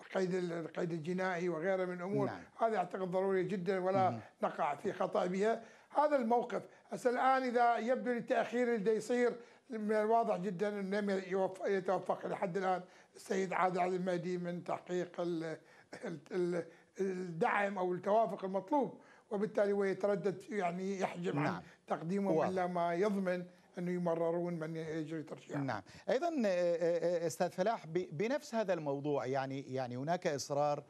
القيد القيد الجنائي وغيره من الأمور نعم. هذا أعتقد ضروري جدا ولا نقع في خطأ بها هذا الموقف هسه الآن إذا يبدو التأخير اللي يصير من الواضح جدا أنه لم يتوفق لحد الآن السيد عادل عبد المهدي من تحقيق ال الدعم او التوافق المطلوب وبالتالي ويتردد يعني يحجم نعم. عن تقديمه الا ما يضمن انه يمررون من يجري ترشيحه. نعم، ايضا آه، آه، آه، استاذ فلاح بنفس هذا الموضوع يعني يعني هناك اصرار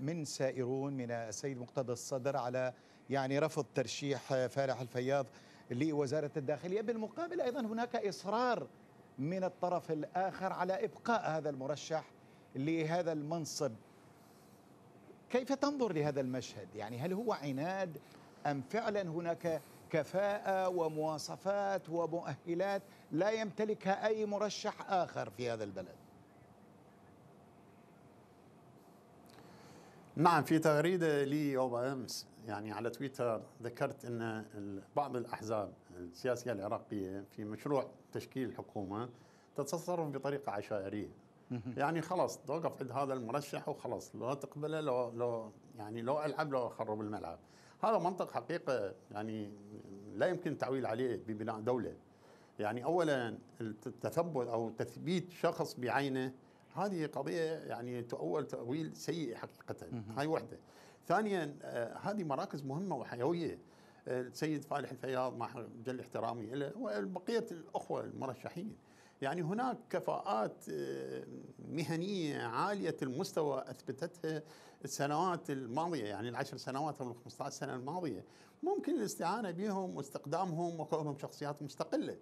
من سائرون من السيد مقتدى الصدر على يعني رفض ترشيح فالح الفياض لوزاره الداخليه، بالمقابل ايضا هناك اصرار من الطرف الاخر على ابقاء هذا المرشح لهذا المنصب كيف تنظر لهذا المشهد يعني هل هو عناد أم فعلا هناك كفاءة ومواصفات ومؤهلات لا يمتلكها أي مرشح آخر في هذا البلد نعم في تغريدة لي يوم أمس يعني على تويتر ذكرت أن بعض الأحزاب السياسية العراقية في مشروع تشكيل الحكومة تتصرف بطريقة عشائرية يعني خلاص توقف عند هذا المرشح وخلاص لا تقبله لو لو يعني لو العب لو اخرب الملعب هذا منطق حقيقه يعني لا يمكن التعويل عليه ببناء دوله يعني اولا التثبت او تثبيت شخص بعينه هذه قضيه يعني تؤول تاويل سيء حقيقه هاي وحده ثانيا آه، هذه مراكز مهمه وحيويه آه، السيد فالح الفياض مع جل احترامي له وبقيه الاخوه المرشحين يعني هناك كفاءات آه، مهنية عالية المستوى أثبتتها السنوات الماضية يعني العشر سنوات أو الخمسة عشر سنة الماضية ممكن الاستعانة بهم واستقدامهم وكونهم شخصيات مستقلة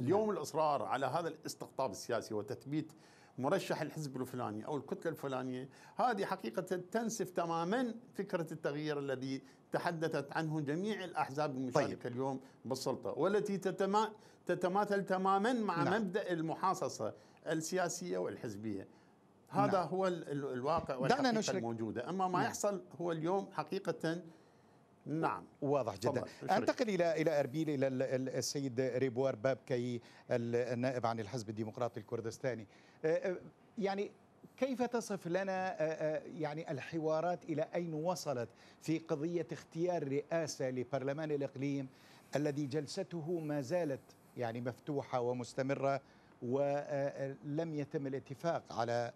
اليوم نعم. الإصرار على هذا الاستقطاب السياسي وتثبيت مرشح الحزب الفلاني او الكتله الفلانيه، هذه حقيقه تنسف تماما فكره التغيير الذي تحدثت عنه جميع الاحزاب المشاركه طيب. اليوم بالسلطه، والتي تتما تتماثل تماما مع نعم. مبدا المحاصصه السياسيه والحزبيه. هذا نعم. هو الواقع والحقيقه نشرك. الموجوده، اما ما نعم. يحصل هو اليوم حقيقه نعم واضح جدا انتقل الى الى اربيل الى السيد ريبوار بابكي النائب عن الحزب الديمقراطي الكردستاني أه، أه، يعني كيف تصف لنا أه، يعني الحوارات الى اين وصلت في قضيه اختيار رئاسه لبرلمان الاقليم الذي جلسته ما زالت يعني مفتوحه ومستمره ولم يتم الاتفاق على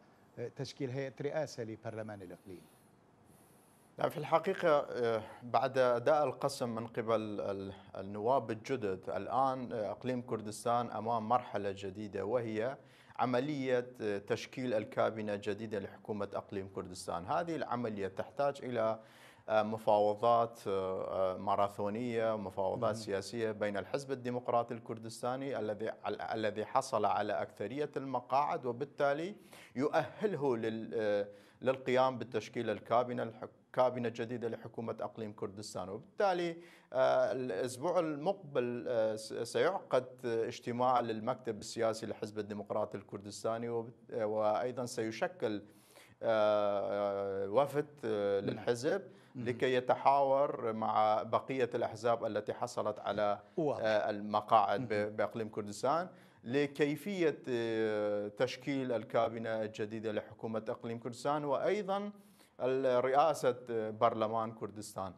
تشكيل هيئه رئاسه لبرلمان الاقليم نعم في الحقيقة آه، بعد أداء القسم من قبل النواب الجدد الآن آه، أقليم كردستان أمام مرحلة جديدة وهي عملية آه، تشكيل الكابينة الجديدة لحكومة أقليم كردستان هذه العملية تحتاج إلى مفاوضات ماراثونية مفاوضات سياسية بين الحزب الديمقراطي الكردستاني الذي الذي حصل على أكثرية المقاعد وبالتالي يؤهله للقيام بتشكيل الكابينة كابينة جديدة لحكومة أقليم كردستان وبالتالي آه، الأسبوع المقبل آه، سيعقد اجتماع للمكتب السياسي لحزب الديمقراطي الكردستاني آه، وأيضا سيشكل وفد للحزب لكي يتحاور مع بقية الأحزاب التي حصلت على المقاعد بأقليم كردستان لكيفية تشكيل الكابينة الجديدة لحكومة أقليم كردستان وأيضا رئاسة برلمان كردستان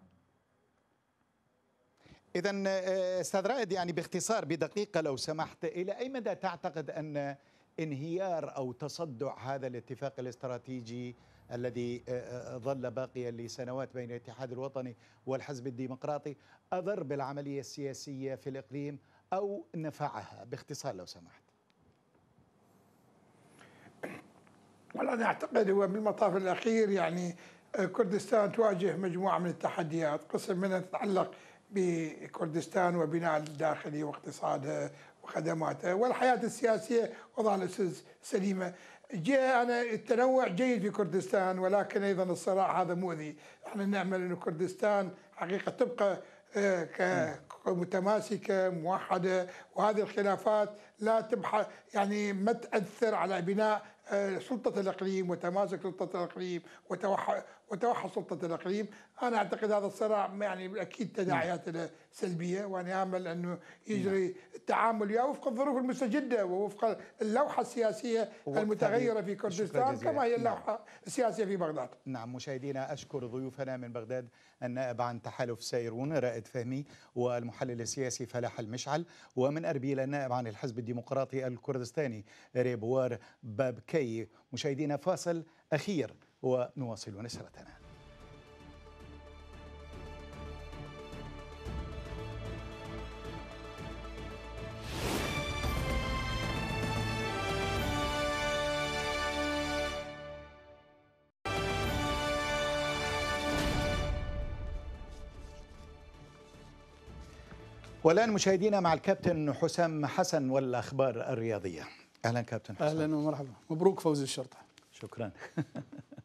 إذا آه، أستاذ رائد يعني باختصار بدقيقة لو سمحت إلى أي مدى تعتقد أن انهيار أو تصدع هذا الاتفاق الاستراتيجي الذي آه، آه، ظل باقيا لسنوات بين الاتحاد الوطني والحزب الديمقراطي أضر بالعملية السياسية في الإقليم أو نفعها باختصار لو سمحت والله أنا أعتقد هو بالمطاف الأخير يعني آه، كردستان تواجه مجموعة من التحديات قسم منها تتعلق بكردستان وبناء الداخلي واقتصادها وخدماتها والحياة السياسية وضع الأسس سليمة جاء أنا التنوع جيد في كردستان ولكن أيضا الصراع هذا مؤذي احنا نعمل أن كردستان حقيقة تبقى آه، متماسكة موحدة وهذه الخلافات لا تبحث يعني ما تأثر على بناء آه، سلطه الاقليم وتماسك سلطه الاقليم وتوحد سلطة الإقليم أنا أعتقد هذا الصراع يعني أكيد تداعيات نعم. سلبية وأنا آمل أنه نعم. يجري التعامل يا وفق الظروف المستجدة ووفق اللوحة السياسية المتغيرة في كردستان كما هي نعم. اللوحة السياسية في بغداد نعم مشاهدينا أشكر ضيوفنا من بغداد النائب عن تحالف سيرون رائد فهمي والمحلل السياسي فلاح المشعل ومن أربيل النائب عن الحزب الديمقراطي الكردستاني ريبوار بابكي مشاهدينا فاصل أخير ونواصل نشرتنا والآن مشاهدينا مع الكابتن حسام حسن والأخبار الرياضية أهلا كابتن حسن أهلا ومرحبا مبروك فوز الشرطة شكرا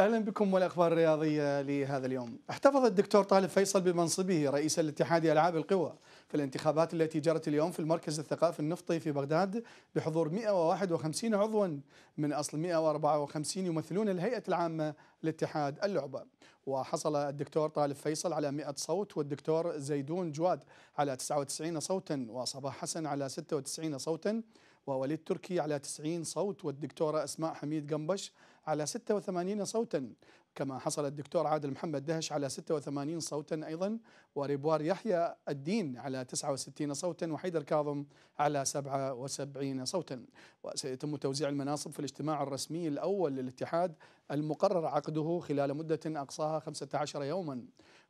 اهلا بكم والاخبار الرياضيه لهذا اليوم. احتفظ الدكتور طالب فيصل بمنصبه رئيس الاتحاد العاب القوى في الانتخابات التي جرت اليوم في المركز الثقافي النفطي في بغداد بحضور 151 عضوا من اصل 154 يمثلون الهيئه العامه لاتحاد اللعبه. وحصل الدكتور طالب فيصل على 100 صوت والدكتور زيدون جواد على 99 صوتا وصباح حسن على 96 صوتا ووليد تركي على 90 صوت والدكتوره اسماء حميد قنبش على 86 صوتا كما حصل الدكتور عادل محمد دهش على 86 صوتا أيضا وريبوار يحيى الدين على 69 صوتا وحيدر كاظم على 77 صوتا وسيتم توزيع المناصب في الاجتماع الرسمي الأول للاتحاد المقرر عقده خلال مدة أقصاها 15 يوما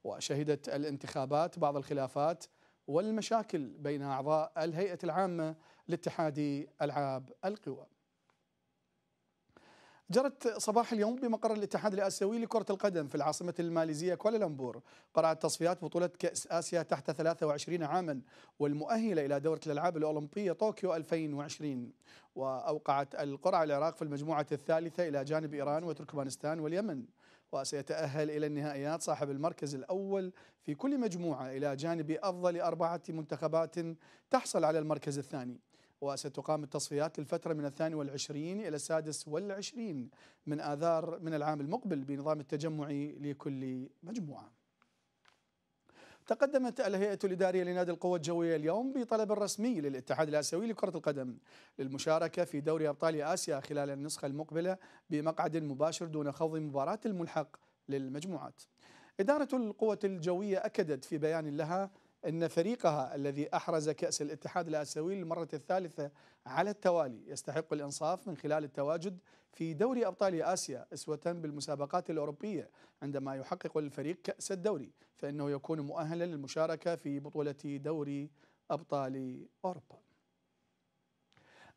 وشهدت الانتخابات بعض الخلافات والمشاكل بين أعضاء الهيئة العامة لاتحاد ألعاب القوى جرت صباح اليوم بمقر الاتحاد الآسيوي لكرة القدم في العاصمة الماليزية كوالالمبور قرعه تصفيات بطولة كأس آسيا تحت 23 عاما والمؤهلة إلى دورة الألعاب الأولمبية طوكيو 2020 وأوقعت القرعة العراق في المجموعة الثالثة إلى جانب إيران وتركمانستان واليمن وسيتأهل إلى النهائيات صاحب المركز الأول في كل مجموعة إلى جانب أفضل أربعة منتخبات تحصل على المركز الثاني وستقام التصفيات للفترة من الثاني والعشرين إلى السادس والعشرين من آذار من العام المقبل بنظام التجمعي لكل مجموعة تقدمت الهيئة الإدارية لنادي القوة الجوية اليوم بطلب رسمي للاتحاد الآسيوي لكرة القدم للمشاركة في دوري أبطال آسيا خلال النسخة المقبلة بمقعد مباشر دون خوض مباراة الملحق للمجموعات إدارة القوة الجوية أكدت في بيان لها أن فريقها الذي أحرز كأس الاتحاد الآسيوي للمرة الثالثة على التوالي يستحق الإنصاف من خلال التواجد في دوري أبطال آسيا أسوة بالمسابقات الأوروبية عندما يحقق الفريق كأس الدوري فإنه يكون مؤهلا للمشاركة في بطولة دوري أبطال أوروبا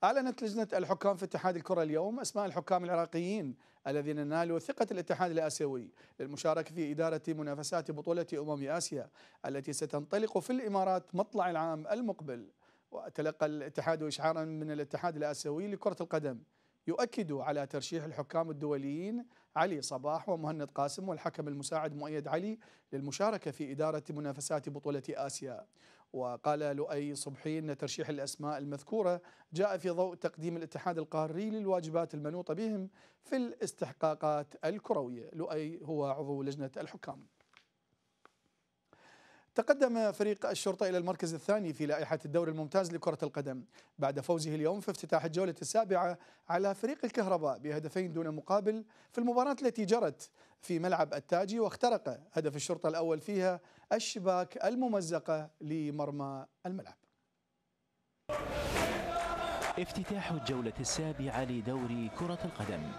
أعلنت لجنة الحكام في اتحاد الكرة اليوم أسماء الحكام العراقيين الذين نالوا ثقة الاتحاد الآسيوي للمشاركة في إدارة منافسات بطولة أمم آسيا التي ستنطلق في الإمارات مطلع العام المقبل وتلقى الاتحاد إشعارا من الاتحاد الآسيوي لكرة القدم يؤكد على ترشيح الحكام الدوليين علي صباح ومهند قاسم والحكم المساعد مؤيد علي للمشاركة في إدارة منافسات بطولة آسيا وقال لؤي صبحي أن ترشيح الأسماء المذكورة جاء في ضوء تقديم الاتحاد القاري للواجبات المنوطة بهم في الاستحقاقات الكروية لؤي هو عضو لجنة الحكام تقدم فريق الشرطة إلى المركز الثاني في لائحة الدوري الممتاز لكرة القدم بعد فوزه اليوم في افتتاح الجولة السابعة على فريق الكهرباء بهدفين دون مقابل في المباراة التي جرت في ملعب التاجي واخترق هدف الشرطة الأول فيها الشباك الممزقة لمرمى الملعب افتتاح الجولة السابعة لدوري كرة القدم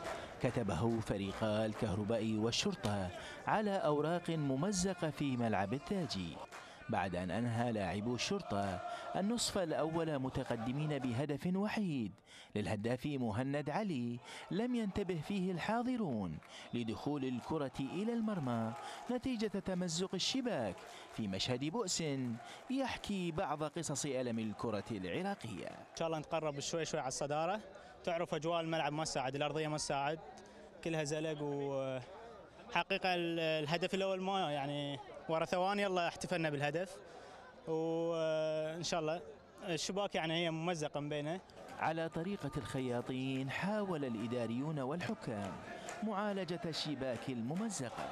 كتبه فريقا الكهرباء والشرطة على أوراق ممزقة في ملعب التاجي بعد أن أنهى لاعبو الشرطة النصف الأول متقدمين بهدف وحيد للهداف مهند علي لم ينتبه فيه الحاضرون لدخول الكرة إلى المرمى نتيجة تمزق الشباك في مشهد بؤس يحكي بعض قصص ألم الكرة العراقية إن شاء الله نتقرب شوي شوي على الصدارة تعرف اجواء الملعب ما تساعد الارضيه ما تساعد كلها زلق وحقيقه الهدف الاول ما يعني ورا ثواني يلا احتفلنا بالهدف وان شاء الله الشباك يعني هي ممزقه من بينه على طريقه الخياطين حاول الاداريون والحكام معالجه الشباك الممزقه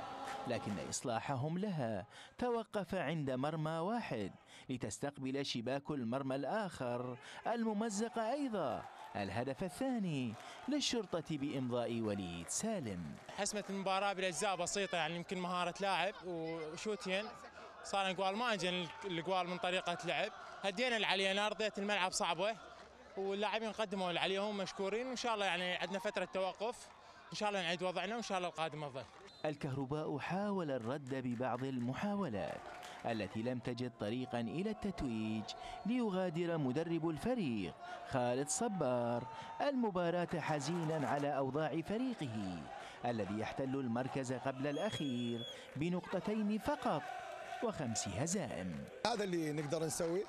لكن إصلاحهم لها توقف عند مرمى واحد لتستقبل شباك المرمى الآخر الممزقه أيضا الهدف الثاني للشرطة بإمضاء وليد سالم حسمت المباراة بالأجزاء بسيطة يعني يمكن مهارة لاعب وشوتين صار القوال ما أجن القوال من طريقة لعب هدينا اللي انا رضيت الملعب صعبة واللاعبين قدموا اللي هم مشكورين وإن شاء الله يعني عندنا فترة توقف إن شاء الله نعيد وضعنا وإن شاء الله القادم أفضل الكهرباء حاول الرد ببعض المحاولات التي لم تجد طريقا إلى التتويج ليغادر مدرب الفريق خالد صبار المباراة حزينا على أوضاع فريقه الذي يحتل المركز قبل الأخير بنقطتين فقط وخمس هزائم هذا اللي نقدر نسويه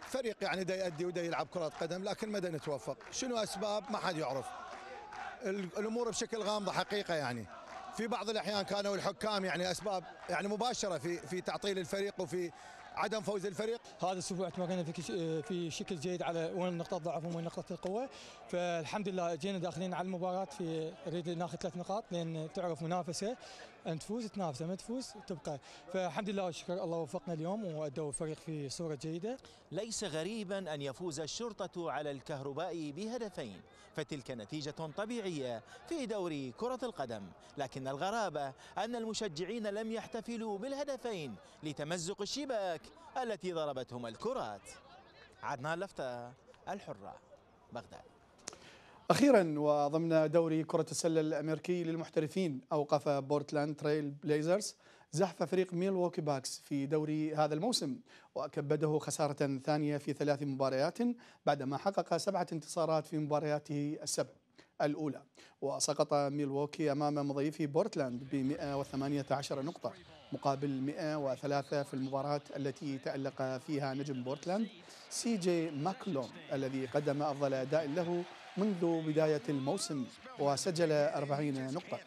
فريق يعني دا يأدي ودا يلعب كرة قدم لكن مدى نتوفق شنو أسباب ما حد يعرف الأمور بشكل غامضة حقيقة يعني في بعض الاحيان كانوا الحكام يعني اسباب يعني مباشره في في تعطيل الفريق وفي عدم فوز الفريق هذا الاسبوع اعتمدنا في في شكل جيد على وين نقطه ضعفهم وين نقطه القوه فالحمد لله جينا داخلين على المباراه في نريد ناخذ ثلاث نقاط لان تعرف منافسه ان تفوز تنافس ما تفوز تبقى فالحمد لله والشكر الله وفقنا اليوم وادوا الفريق في صوره جيده ليس غريبا ان يفوز الشرطه على الكهرباء بهدفين فتلك نتيجه طبيعيه في دوري كره القدم لكن الغرابه ان المشجعين لم يحتفلوا بالهدفين لتمزق الشباك التي ضربتهما الكرات عدنان لفته الحره بغداد أخيرا وضمن دوري كرة السلة الأمريكي للمحترفين أوقف بورتلاند تريل بليزرز زحف فريق ميلووكي باكس في دوري هذا الموسم وكبده خسارة ثانية في ثلاث مباريات بعدما حقق سبعة انتصارات في مبارياته السبع الأولى وسقط ميلواukee أمام مضيفي بورتلاند ب 118 نقطة مقابل 103 في المباراة التي تألق فيها نجم بورتلاند سي جي ماكلوم الذي قدم أفضل أداء له منذ بداية الموسم وسجل 40 نقطة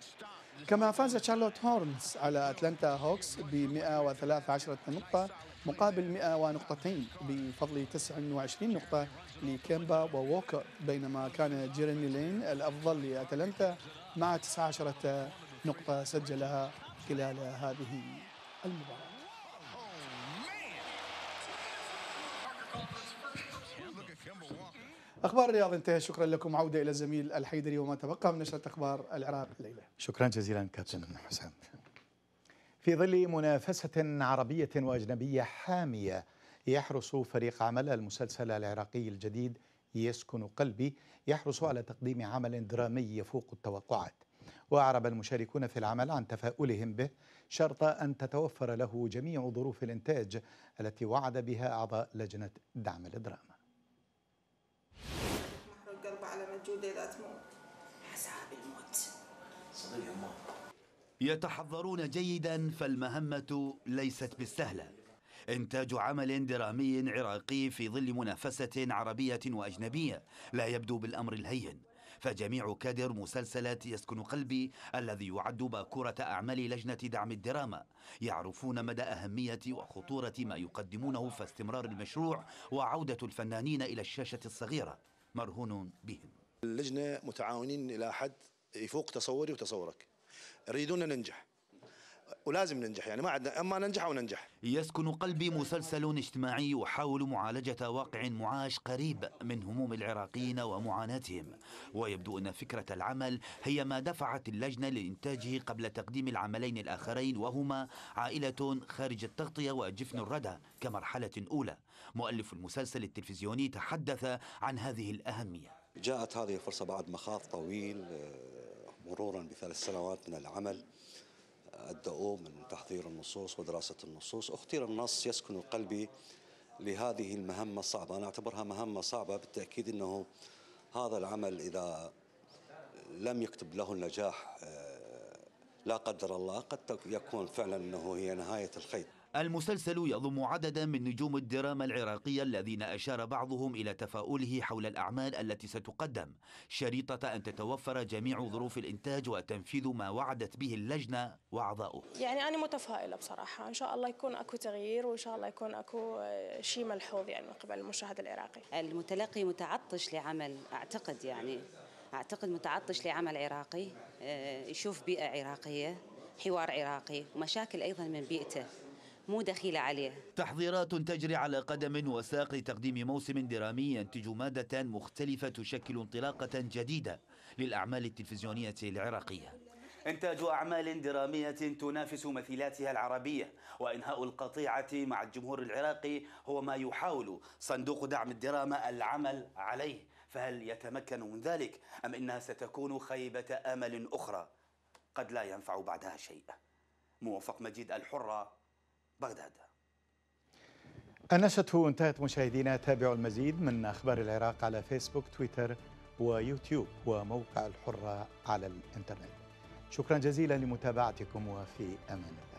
كما فاز شارلوت هورنز على أتلانتا هوكس ب 113 نقطة مقابل 100 ونقطتين بفضل 29 نقطة لكيمبا ووكر بينما كان جيريمي لين الأفضل لأتلانتا مع 19 نقطة سجلها خلال هذه المباراة أخبار الرياض انتهى شكرا لكم عودة إلى الزميل الحيدري وما تبقى من نشرة أخبار العراق الليلة شكرا جزيلا كابتن حسام في ظل منافسة عربية وأجنبية حامية يحرص فريق عمل المسلسل العراقي الجديد يسكن قلبي يحرص على تقديم عمل درامي يفوق التوقعات وأعرب المشاركون في العمل عن تفاؤلهم به شرط أن تتوفر له جميع ظروف الإنتاج التي وعد بها أعضاء لجنة دعم الدراما يتحضرون جيدا فالمهمة ليست بالسهلة إنتاج عمل درامي عراقي في ظل منافسة عربية وأجنبية لا يبدو بالأمر الهين فجميع كادر مسلسلات يسكن قلبي الذي يعد باكورة أعمال لجنة دعم الدراما يعرفون مدى أهمية وخطورة ما يقدمونه فاستمرار المشروع وعودة الفنانين إلى الشاشة الصغيرة مرهون بهم اللجنة متعاونين إلى حد يفوق تصوري وتصورك يريدون ننجح ولازم ننجح يعني ما عندنا اما ننجح او ننجح يسكن قلبي مسلسل اجتماعي يحاول معالجه واقع معاش قريب من هموم العراقيين ومعاناتهم ويبدو ان فكره العمل هي ما دفعت اللجنه لانتاجه قبل تقديم العملين الاخرين وهما عائله خارج التغطيه وجفن الردى كمرحله اولى مؤلف المسلسل التلفزيوني تحدث عن هذه الاهميه جاءت هذه الفرصة بعد مخاض طويل آه، مرورا بثلاث سنوات من العمل الدؤوب من تحضير النصوص ودراسة النصوص اختير النص يسكن قلبي لهذه المهمة الصعبة أنا أعتبرها مهمة صعبة بالتأكيد أنه هذا العمل إذا لم يكتب له النجاح آه، لا قدر الله قد يكون فعلا أنه هي نهاية الخيط المسلسل يضم عددا من نجوم الدراما العراقية الذين أشار بعضهم إلى تفاؤله حول الأعمال التي ستقدم شريطة أن تتوفر جميع ظروف الإنتاج وتنفيذ ما وعدت به اللجنة وأعضاؤه يعني أنا متفائلة بصراحة إن شاء الله يكون أكو تغيير وإن شاء الله يكون أكو شيء ملحوظ يعني من قبل المشاهد العراقي المتلقي متعطش لعمل أعتقد يعني أعتقد متعطش لعمل عراقي آه، يشوف بيئة عراقية حوار عراقي ومشاكل أيضا من بيئته مو دخيلة عليه تحضيرات تجري على قدم وساق لتقديم موسم درامي ينتج مادة مختلفة تشكل انطلاقة جديدة للأعمال التلفزيونية العراقية إنتاج أعمال درامية تنافس مثيلاتها العربية وإنهاء القطيعة مع الجمهور العراقي هو ما يحاول صندوق دعم الدراما العمل عليه فهل يتمكن من ذلك أم إنها ستكون خيبة أمل أخرى قد لا ينفع بعدها شيء موفق مجيد الحرة بغداد أنشته انتهت مشاهدينا تابعوا المزيد من أخبار العراق على فيسبوك تويتر ويوتيوب وموقع الحرة على الإنترنت شكرا جزيلا لمتابعتكم وفي أمان الله